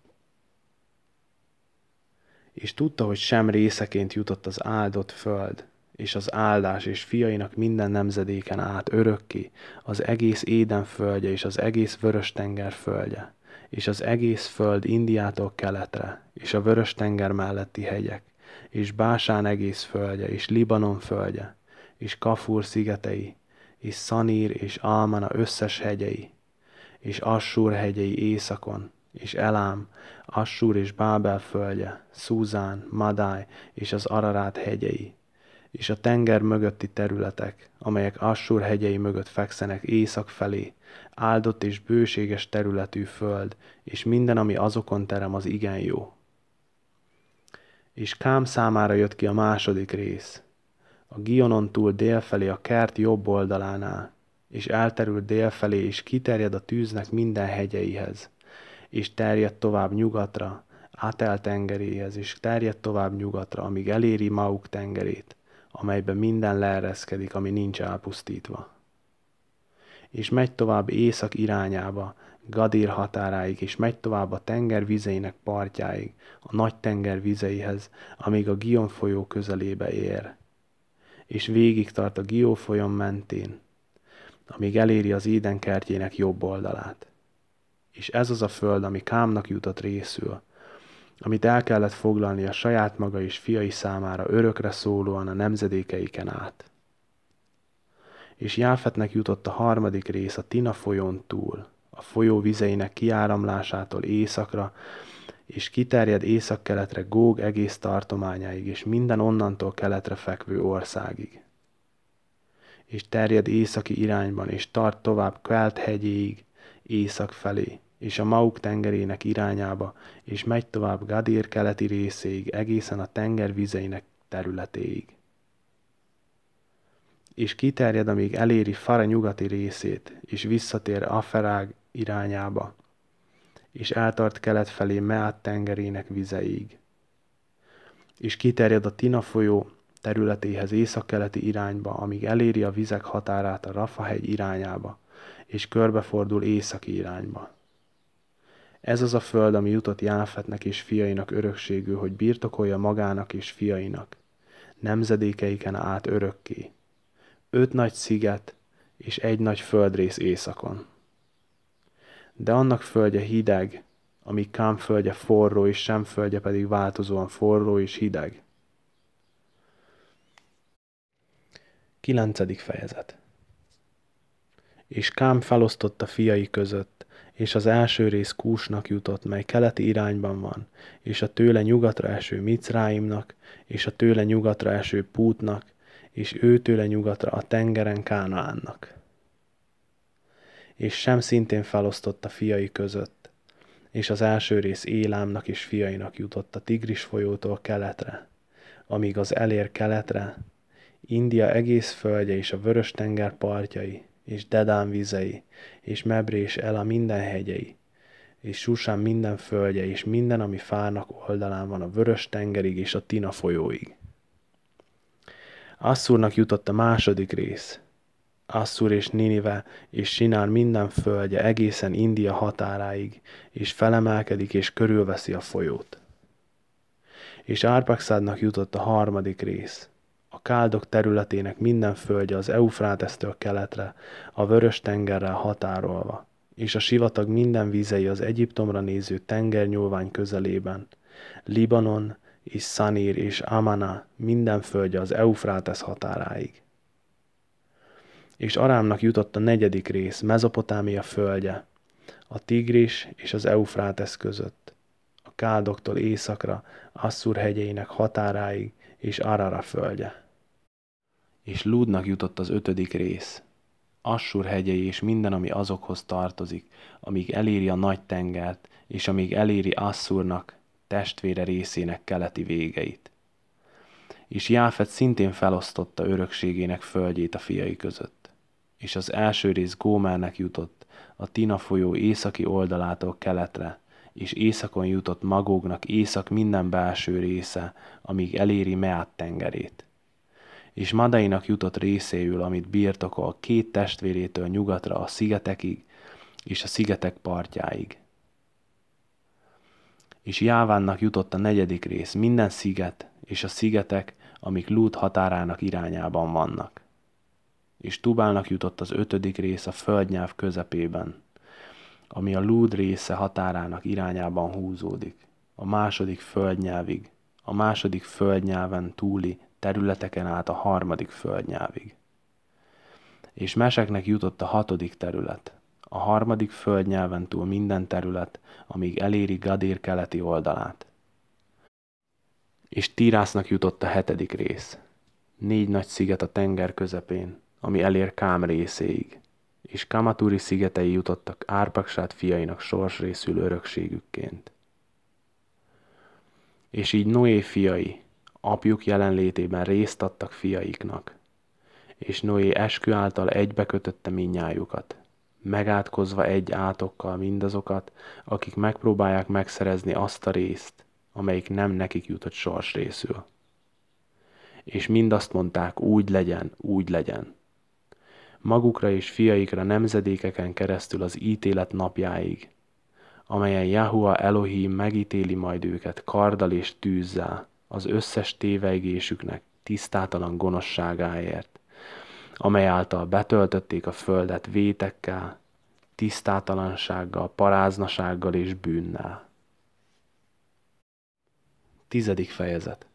és tudta, hogy sem részeként jutott az áldott föld, és az áldás és fiainak minden nemzedéken át örökké, az egész Éden földje és az egész vörös tenger földje, és az egész föld Indiától keletre, és a vörös tenger melletti hegyek, és Básán egész földje, és Libanon földje, és Kafur szigetei, és Szanír és Álmana összes hegyei, és Assur hegyei északon, és Elám, Assur és Bábel földje, Szúzán, Madály és az Ararát hegyei, és a tenger mögötti területek, amelyek Assur hegyei mögött fekszenek észak felé, áldott és bőséges területű föld, és minden, ami azokon terem, az igen jó. És Kám számára jött ki a második rész. A Gionon túl délfelé a kert jobb oldalánál, és elterül délfelé, és kiterjed a tűznek minden hegyeihez és terjed tovább nyugatra, Atel tengeréhez, és terjed tovább nyugatra, amíg eléri Mauk tengerét, amelybe minden leereszkedik, ami nincs elpusztítva. És megy tovább észak irányába, Gadir határáig, és megy tovább a tenger vizeinek partjáig, a nagy tenger vizeihez, amíg a Gion folyó közelébe ér. És végig tart a Gion folyam mentén, amíg eléri az kertjének jobb oldalát és ez az a föld, ami Kámnak jutott részül, amit el kellett foglalni a saját maga és fiai számára örökre szólóan a nemzedékeiken át. És Jáfetnek jutott a harmadik rész a Tina folyón túl, a folyó vizeinek kiáramlásától északra, és kiterjed észak-keletre Góg egész tartományáig, és minden onnantól keletre fekvő országig. És terjed északi irányban, és tart tovább Kelt hegyéig, észak felé és a Mauk tengerének irányába, és megy tovább Gadír keleti részéig, egészen a tenger vizeinek területéig. És kiterjed, amíg eléri Fara nyugati részét, és visszatér Aferág irányába, és eltart kelet felé Meát tengerének vizeig. És kiterjed a Tina folyó területéhez északkeleti irányba, amíg eléri a vizek határát a Rafahegy irányába, és körbefordul északi irányba. Ez az a föld, ami jutott Jáfetnek és fiainak örökségül, hogy birtokolja magának és fiainak, nemzedékeiken át örökké. Öt nagy sziget és egy nagy földrész északon. De annak földje hideg, amíg Kám földje forró és Sem földje pedig változóan forró és hideg. 9. fejezet és Kám felosztotta fiai között, és az első rész Kúsnak jutott, mely keleti irányban van, és a tőle nyugatra eső Micráimnak, és a tőle nyugatra eső Pútnak, és ő tőle nyugatra a tengeren Kánaánnak. És sem szintén felosztotta fiai között, és az első rész Élámnak és fiainak jutott a Tigris folyótól keletre, amíg az elér keletre, India egész földje és a vörös tenger partjai, és Dedán vizei, és Mebrés Ela minden hegyei, és Susán minden földje, és minden, ami fárnak oldalán van a vörös tengerig és a Tina folyóig. Asszúrnak jutott a második rész. Asszúr és Ninive és Sinár minden földje egészen India határáig, és felemelkedik és körülveszi a folyót. És Árpakszádnak jutott a harmadik rész. A Káldok területének minden földje az Eufrátesztől keletre, a Vörös-tengerrel határolva, és a sivatag minden vízei az Egyiptomra néző tengernyúlvány közelében. Libanon és Szanír és Amana minden földje az Eufrátesz határáig. És Arámnak jutott a negyedik rész, Mezopotámia földje, a Tigris és az Eufrátesz között, a Káldoktól északra, Asszur hegyeinek határáig és Arara földje és Lúdnak jutott az ötödik rész. Assur hegyei és minden, ami azokhoz tartozik, amíg eléri a nagy tengert, és amíg eléri Assurnak, testvére részének keleti végeit. És Jáfet szintén felosztotta örökségének földjét a fiai között. És az első rész Gómernek jutott, a Tina folyó északi oldalától keletre, és északon jutott Magógnak észak minden belső része, amíg eléri Meát tengerét és Madainak jutott részéül, amit birtokol két testvérétől nyugatra a szigetekig és a szigetek partjáig. És Jávánnak jutott a negyedik rész, minden sziget és a szigetek, amik Lút határának irányában vannak. És Tubálnak jutott az ötödik rész a földnyelv közepében, ami a Lúd része határának irányában húzódik, a második földnyelvig, a második földnyelven túli területeken át a harmadik földnyávig. És meseknek jutott a hatodik terület, a harmadik földnyelven túl minden terület, amíg eléri Gadir keleti oldalát. És Tírásznak jutott a hetedik rész. Négy nagy sziget a tenger közepén, ami elér Kám részéig, és Kamatúri szigetei jutottak Árpaksát fiainak sorsrészül örökségükként. És így Noé fiai, apjuk jelenlétében részt adtak fiaiknak, és Noé eskü által egybekötötte minnyájukat, megátkozva egy átokkal mindazokat, akik megpróbálják megszerezni azt a részt, amelyik nem nekik jutott sors részül. És mind azt mondták, úgy legyen, úgy legyen. Magukra és fiaikra nemzedékeken keresztül az ítélet napjáig, amelyen Jahua Elohim megítéli majd őket karddal és tűzzel, az összes tévegésüknek tisztátalan gonoszságáért, amely által betöltötték a földet vétekkel, tisztátalansággal, paráznasággal és bűnnel. Tizedik fejezet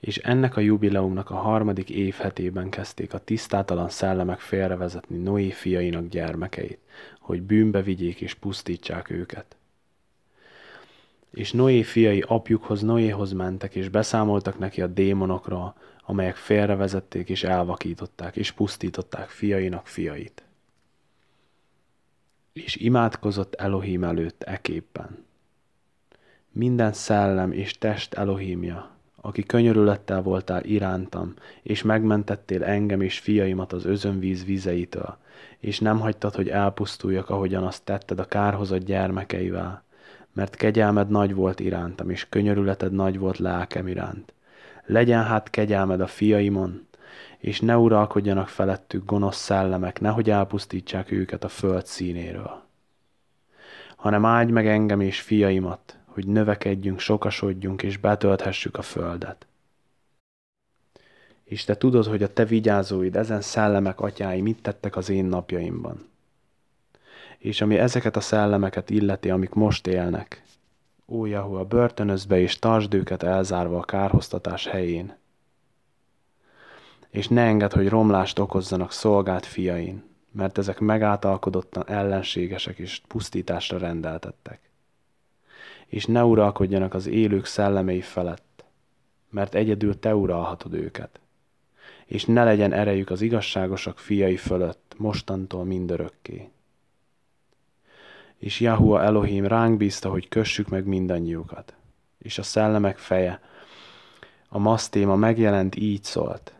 és ennek a jubileumnak a harmadik évhetében kezdték a tisztátalan szellemek félrevezetni Noé fiainak gyermekeit, hogy bűnbe vigyék és pusztítsák őket és Noé fiai apjukhoz Noéhoz mentek, és beszámoltak neki a démonokról, amelyek félrevezették és elvakították, és pusztították fiainak fiait. És imádkozott Elohim előtt eképpen. Minden szellem és test Elohimja, aki könyörülettel voltál irántam, és megmentettél engem és fiaimat az özönvíz vizeitől, és nem hagytad, hogy elpusztuljak, ahogyan azt tetted a kárhozott gyermekeivel, mert kegyelmed nagy volt irántam, és könyörületed nagy volt lelkem iránt. Legyen hát kegyelmed a fiaimon, és ne uralkodjanak felettük gonosz szellemek, nehogy elpusztítsák őket a föld színéről. Hanem áldj meg engem és fiaimat, hogy növekedjünk, sokasodjunk, és betölthessük a földet. És te tudod, hogy a te vigyázóid, ezen szellemek atyái mit tettek az én napjaimban és ami ezeket a szellemeket illeti, amik most élnek. Ó, a börtönözbe és tartsd őket elzárva a kárhoztatás helyén. És ne enged, hogy romlást okozzanak szolgált fiain, mert ezek megáltalkodottan ellenségesek és pusztításra rendeltettek. És ne uralkodjanak az élők szellemei felett, mert egyedül te uralhatod őket. És ne legyen erejük az igazságosak fiai fölött, mostantól mindörökké és Jahua Elohim ránk bízta, hogy kössük meg mindannyiukat. És a szellemek feje, a masztéma megjelent így szólt.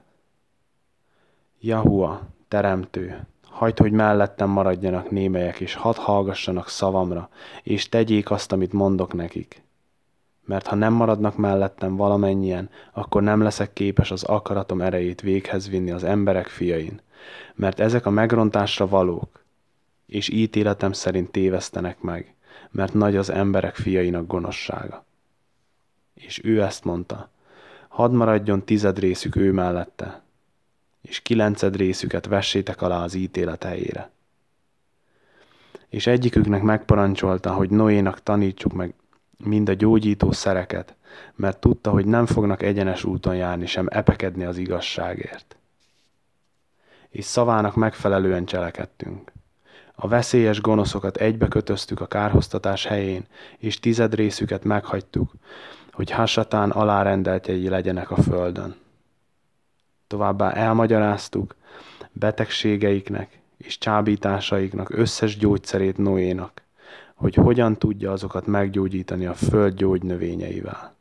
Jahua, teremtő, hagyd, hogy mellettem maradjanak némelyek, és hadd hallgassanak szavamra, és tegyék azt, amit mondok nekik. Mert ha nem maradnak mellettem valamennyien, akkor nem leszek képes az akaratom erejét véghez vinni az emberek fiain, mert ezek a megrontásra valók, és ítéletem szerint tévesztenek meg, mert nagy az emberek fiainak gonossága. És ő ezt mondta, hadd maradjon tized részük ő mellette, és kilenced részüket vessétek alá az ítélet helyére. És egyiküknek megparancsolta, hogy Noénak tanítsuk meg mind a gyógyító szereket, mert tudta, hogy nem fognak egyenes úton járni, sem epekedni az igazságért. És szavának megfelelően cselekedtünk. A veszélyes gonoszokat egybekötöztük a kárhoztatás helyén, és tized részüket meghagytuk, hogy Hasatán alárendeltjei legyenek a földön. Továbbá elmagyaráztuk betegségeiknek és csábításaiknak összes gyógyszerét Noénak, hogy hogyan tudja azokat meggyógyítani a föld gyógynövényeivel.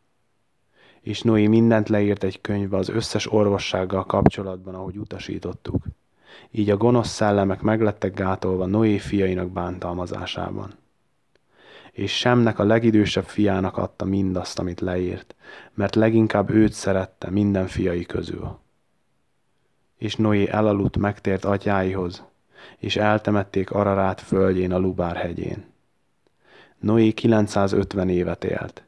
És Noé mindent leírt egy könyvbe az összes orvossággal kapcsolatban, ahogy utasítottuk így a gonosz szellemek meglettek gátolva Noé fiainak bántalmazásában. És Semnek a legidősebb fiának adta mindazt, amit leírt, mert leginkább őt szerette minden fiai közül. És Noé elaludt megtért atyáihoz, és eltemették Ararát földjén a Lubár hegyén. Noé 950 évet élt,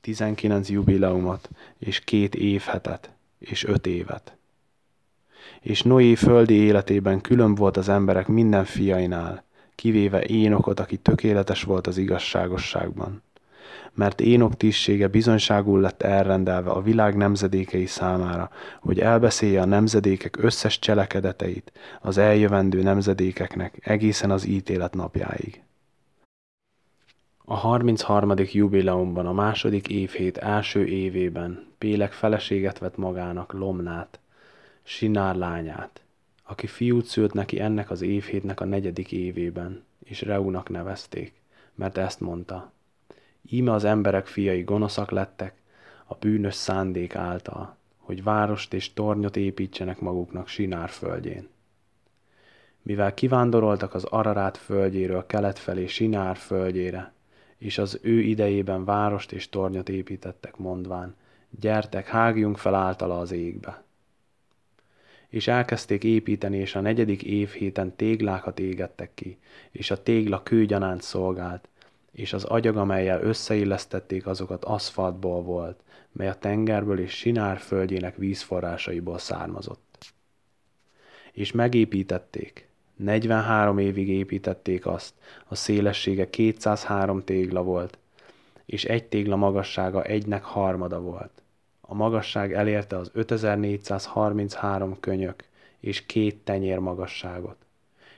19 jubileumot és két évhetet és öt évet és Noé földi életében külön volt az emberek minden fiainál, kivéve Énokot, aki tökéletes volt az igazságosságban. Mert Énok tisztsége bizonyságul lett elrendelve a világ nemzedékei számára, hogy elbeszélje a nemzedékek összes cselekedeteit az eljövendő nemzedékeknek egészen az ítélet napjáig. A 33. jubileumban, a második évhét első évében Pélek feleséget vett magának Lomnát, Sinár lányát, aki fiút szült neki ennek az évhétnek a negyedik évében, és Reúnak nevezték, mert ezt mondta. Íme az emberek fiai gonoszak lettek, a bűnös szándék által, hogy várost és tornyot építsenek maguknak Sinár földjén. Mivel kivándoroltak az Ararát földjéről kelet felé Sinár földjére, és az ő idejében várost és tornyot építettek mondván, gyertek, hágjunk fel általa az égbe és elkezdték építeni, és a negyedik év héten téglákat égettek ki, és a tégla kőgyanánt szolgált, és az agyag, amelyel összeillesztették azokat aszfaltból volt, mely a tengerből és Sinár földjének vízforrásaiból származott. És megépítették, 43 évig építették azt, a szélessége 203 tégla volt, és egy tégla magassága egynek harmada volt – a magasság elérte az 5433 könyök és két tenyér magasságot,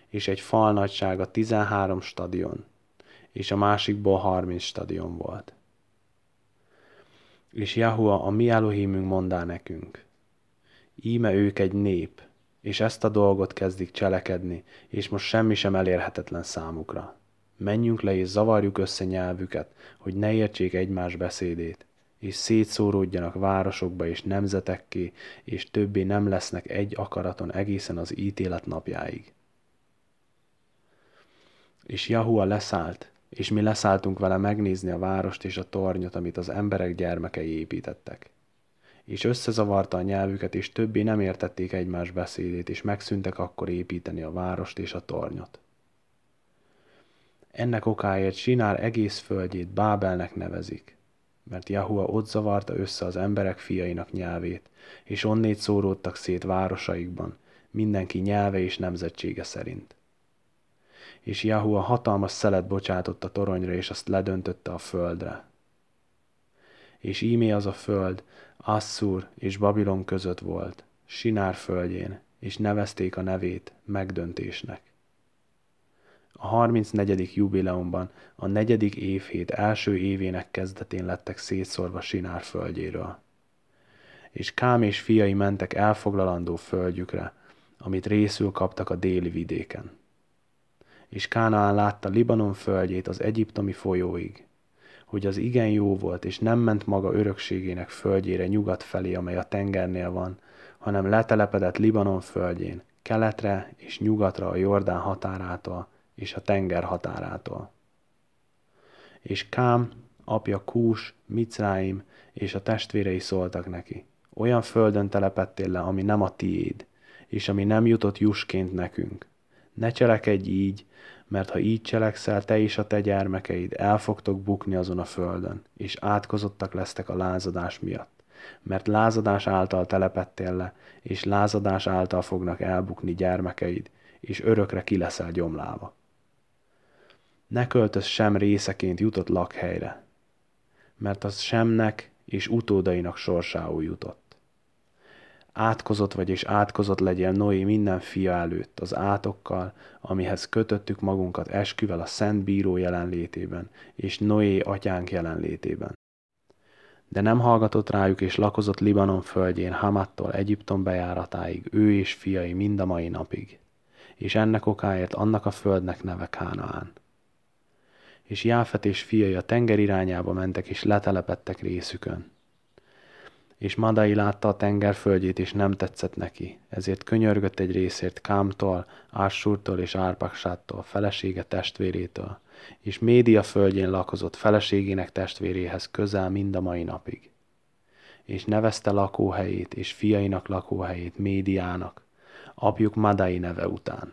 és egy fal nagysága 13 stadion, és a másikból 30 stadion volt. És Jahua a mi Elohimünk mondá nekünk, íme ők egy nép, és ezt a dolgot kezdik cselekedni, és most semmi sem elérhetetlen számukra. Menjünk le és zavarjuk össze nyelvüket, hogy ne értsék egymás beszédét, és szétszóródjanak városokba és nemzetekké, és többé nem lesznek egy akaraton egészen az ítélet napjáig. És Jahua leszállt, és mi leszálltunk vele megnézni a várost és a tornyot, amit az emberek gyermekei építettek. És összezavarta a nyelvüket, és többé nem értették egymás beszédét, és megszűntek akkor építeni a várost és a tornyot. Ennek okáért Sinár egész földjét Bábelnek nevezik, mert Jahua ott zavarta össze az emberek fiainak nyelvét, és onnét szóródtak szét városaikban, mindenki nyelve és nemzetsége szerint. És Jahua hatalmas szelet bocsátott a toronyra, és azt ledöntötte a földre. És ímé az a föld Asszúr és Babilon között volt, Sinár földjén, és nevezték a nevét megdöntésnek. A 34. jubileumban a negyedik évhét első évének kezdetén lettek szétszórva Sinár földjéről. És Kám és fiai mentek elfoglalandó földjükre, amit részül kaptak a déli vidéken. És Kánaán látta Libanon földjét az egyiptomi folyóig, hogy az igen jó volt, és nem ment maga örökségének földjére nyugat felé, amely a tengernél van, hanem letelepedett Libanon földjén, keletre és nyugatra a Jordán határától, és a tenger határától. És Kám, apja Kús, Micráim és a testvérei szóltak neki. Olyan földön telepettél le, ami nem a tiéd, és ami nem jutott jusként nekünk. Ne cselekedj így, mert ha így cselekszel, te és a te gyermekeid el fogtok bukni azon a földön, és átkozottak lesztek a lázadás miatt. Mert lázadás által telepettél le, és lázadás által fognak elbukni gyermekeid, és örökre ki leszel gyomláva ne költöz sem részeként jutott lakhelyre, mert az semnek és utódainak sorsául jutott. Átkozott vagy és átkozott legyen Noé minden fia előtt az átokkal, amihez kötöttük magunkat esküvel a Szent Bíró jelenlétében és Noé atyánk jelenlétében. De nem hallgatott rájuk és lakozott Libanon földjén Hamattól Egyiptom bejáratáig ő és fiai mind a mai napig és ennek okáért annak a földnek neve Kánaán és Jáfet és fiai a tenger irányába mentek, és letelepettek részükön. És Madai látta a tenger földjét, és nem tetszett neki, ezért könyörgött egy részért Kámtól, Ássúrtól és Árpaksáttól, felesége testvérétől, és Média földjén lakozott feleségének testvéréhez közel mind a mai napig. És nevezte lakóhelyét és fiainak lakóhelyét Médiának, apjuk Madai neve után.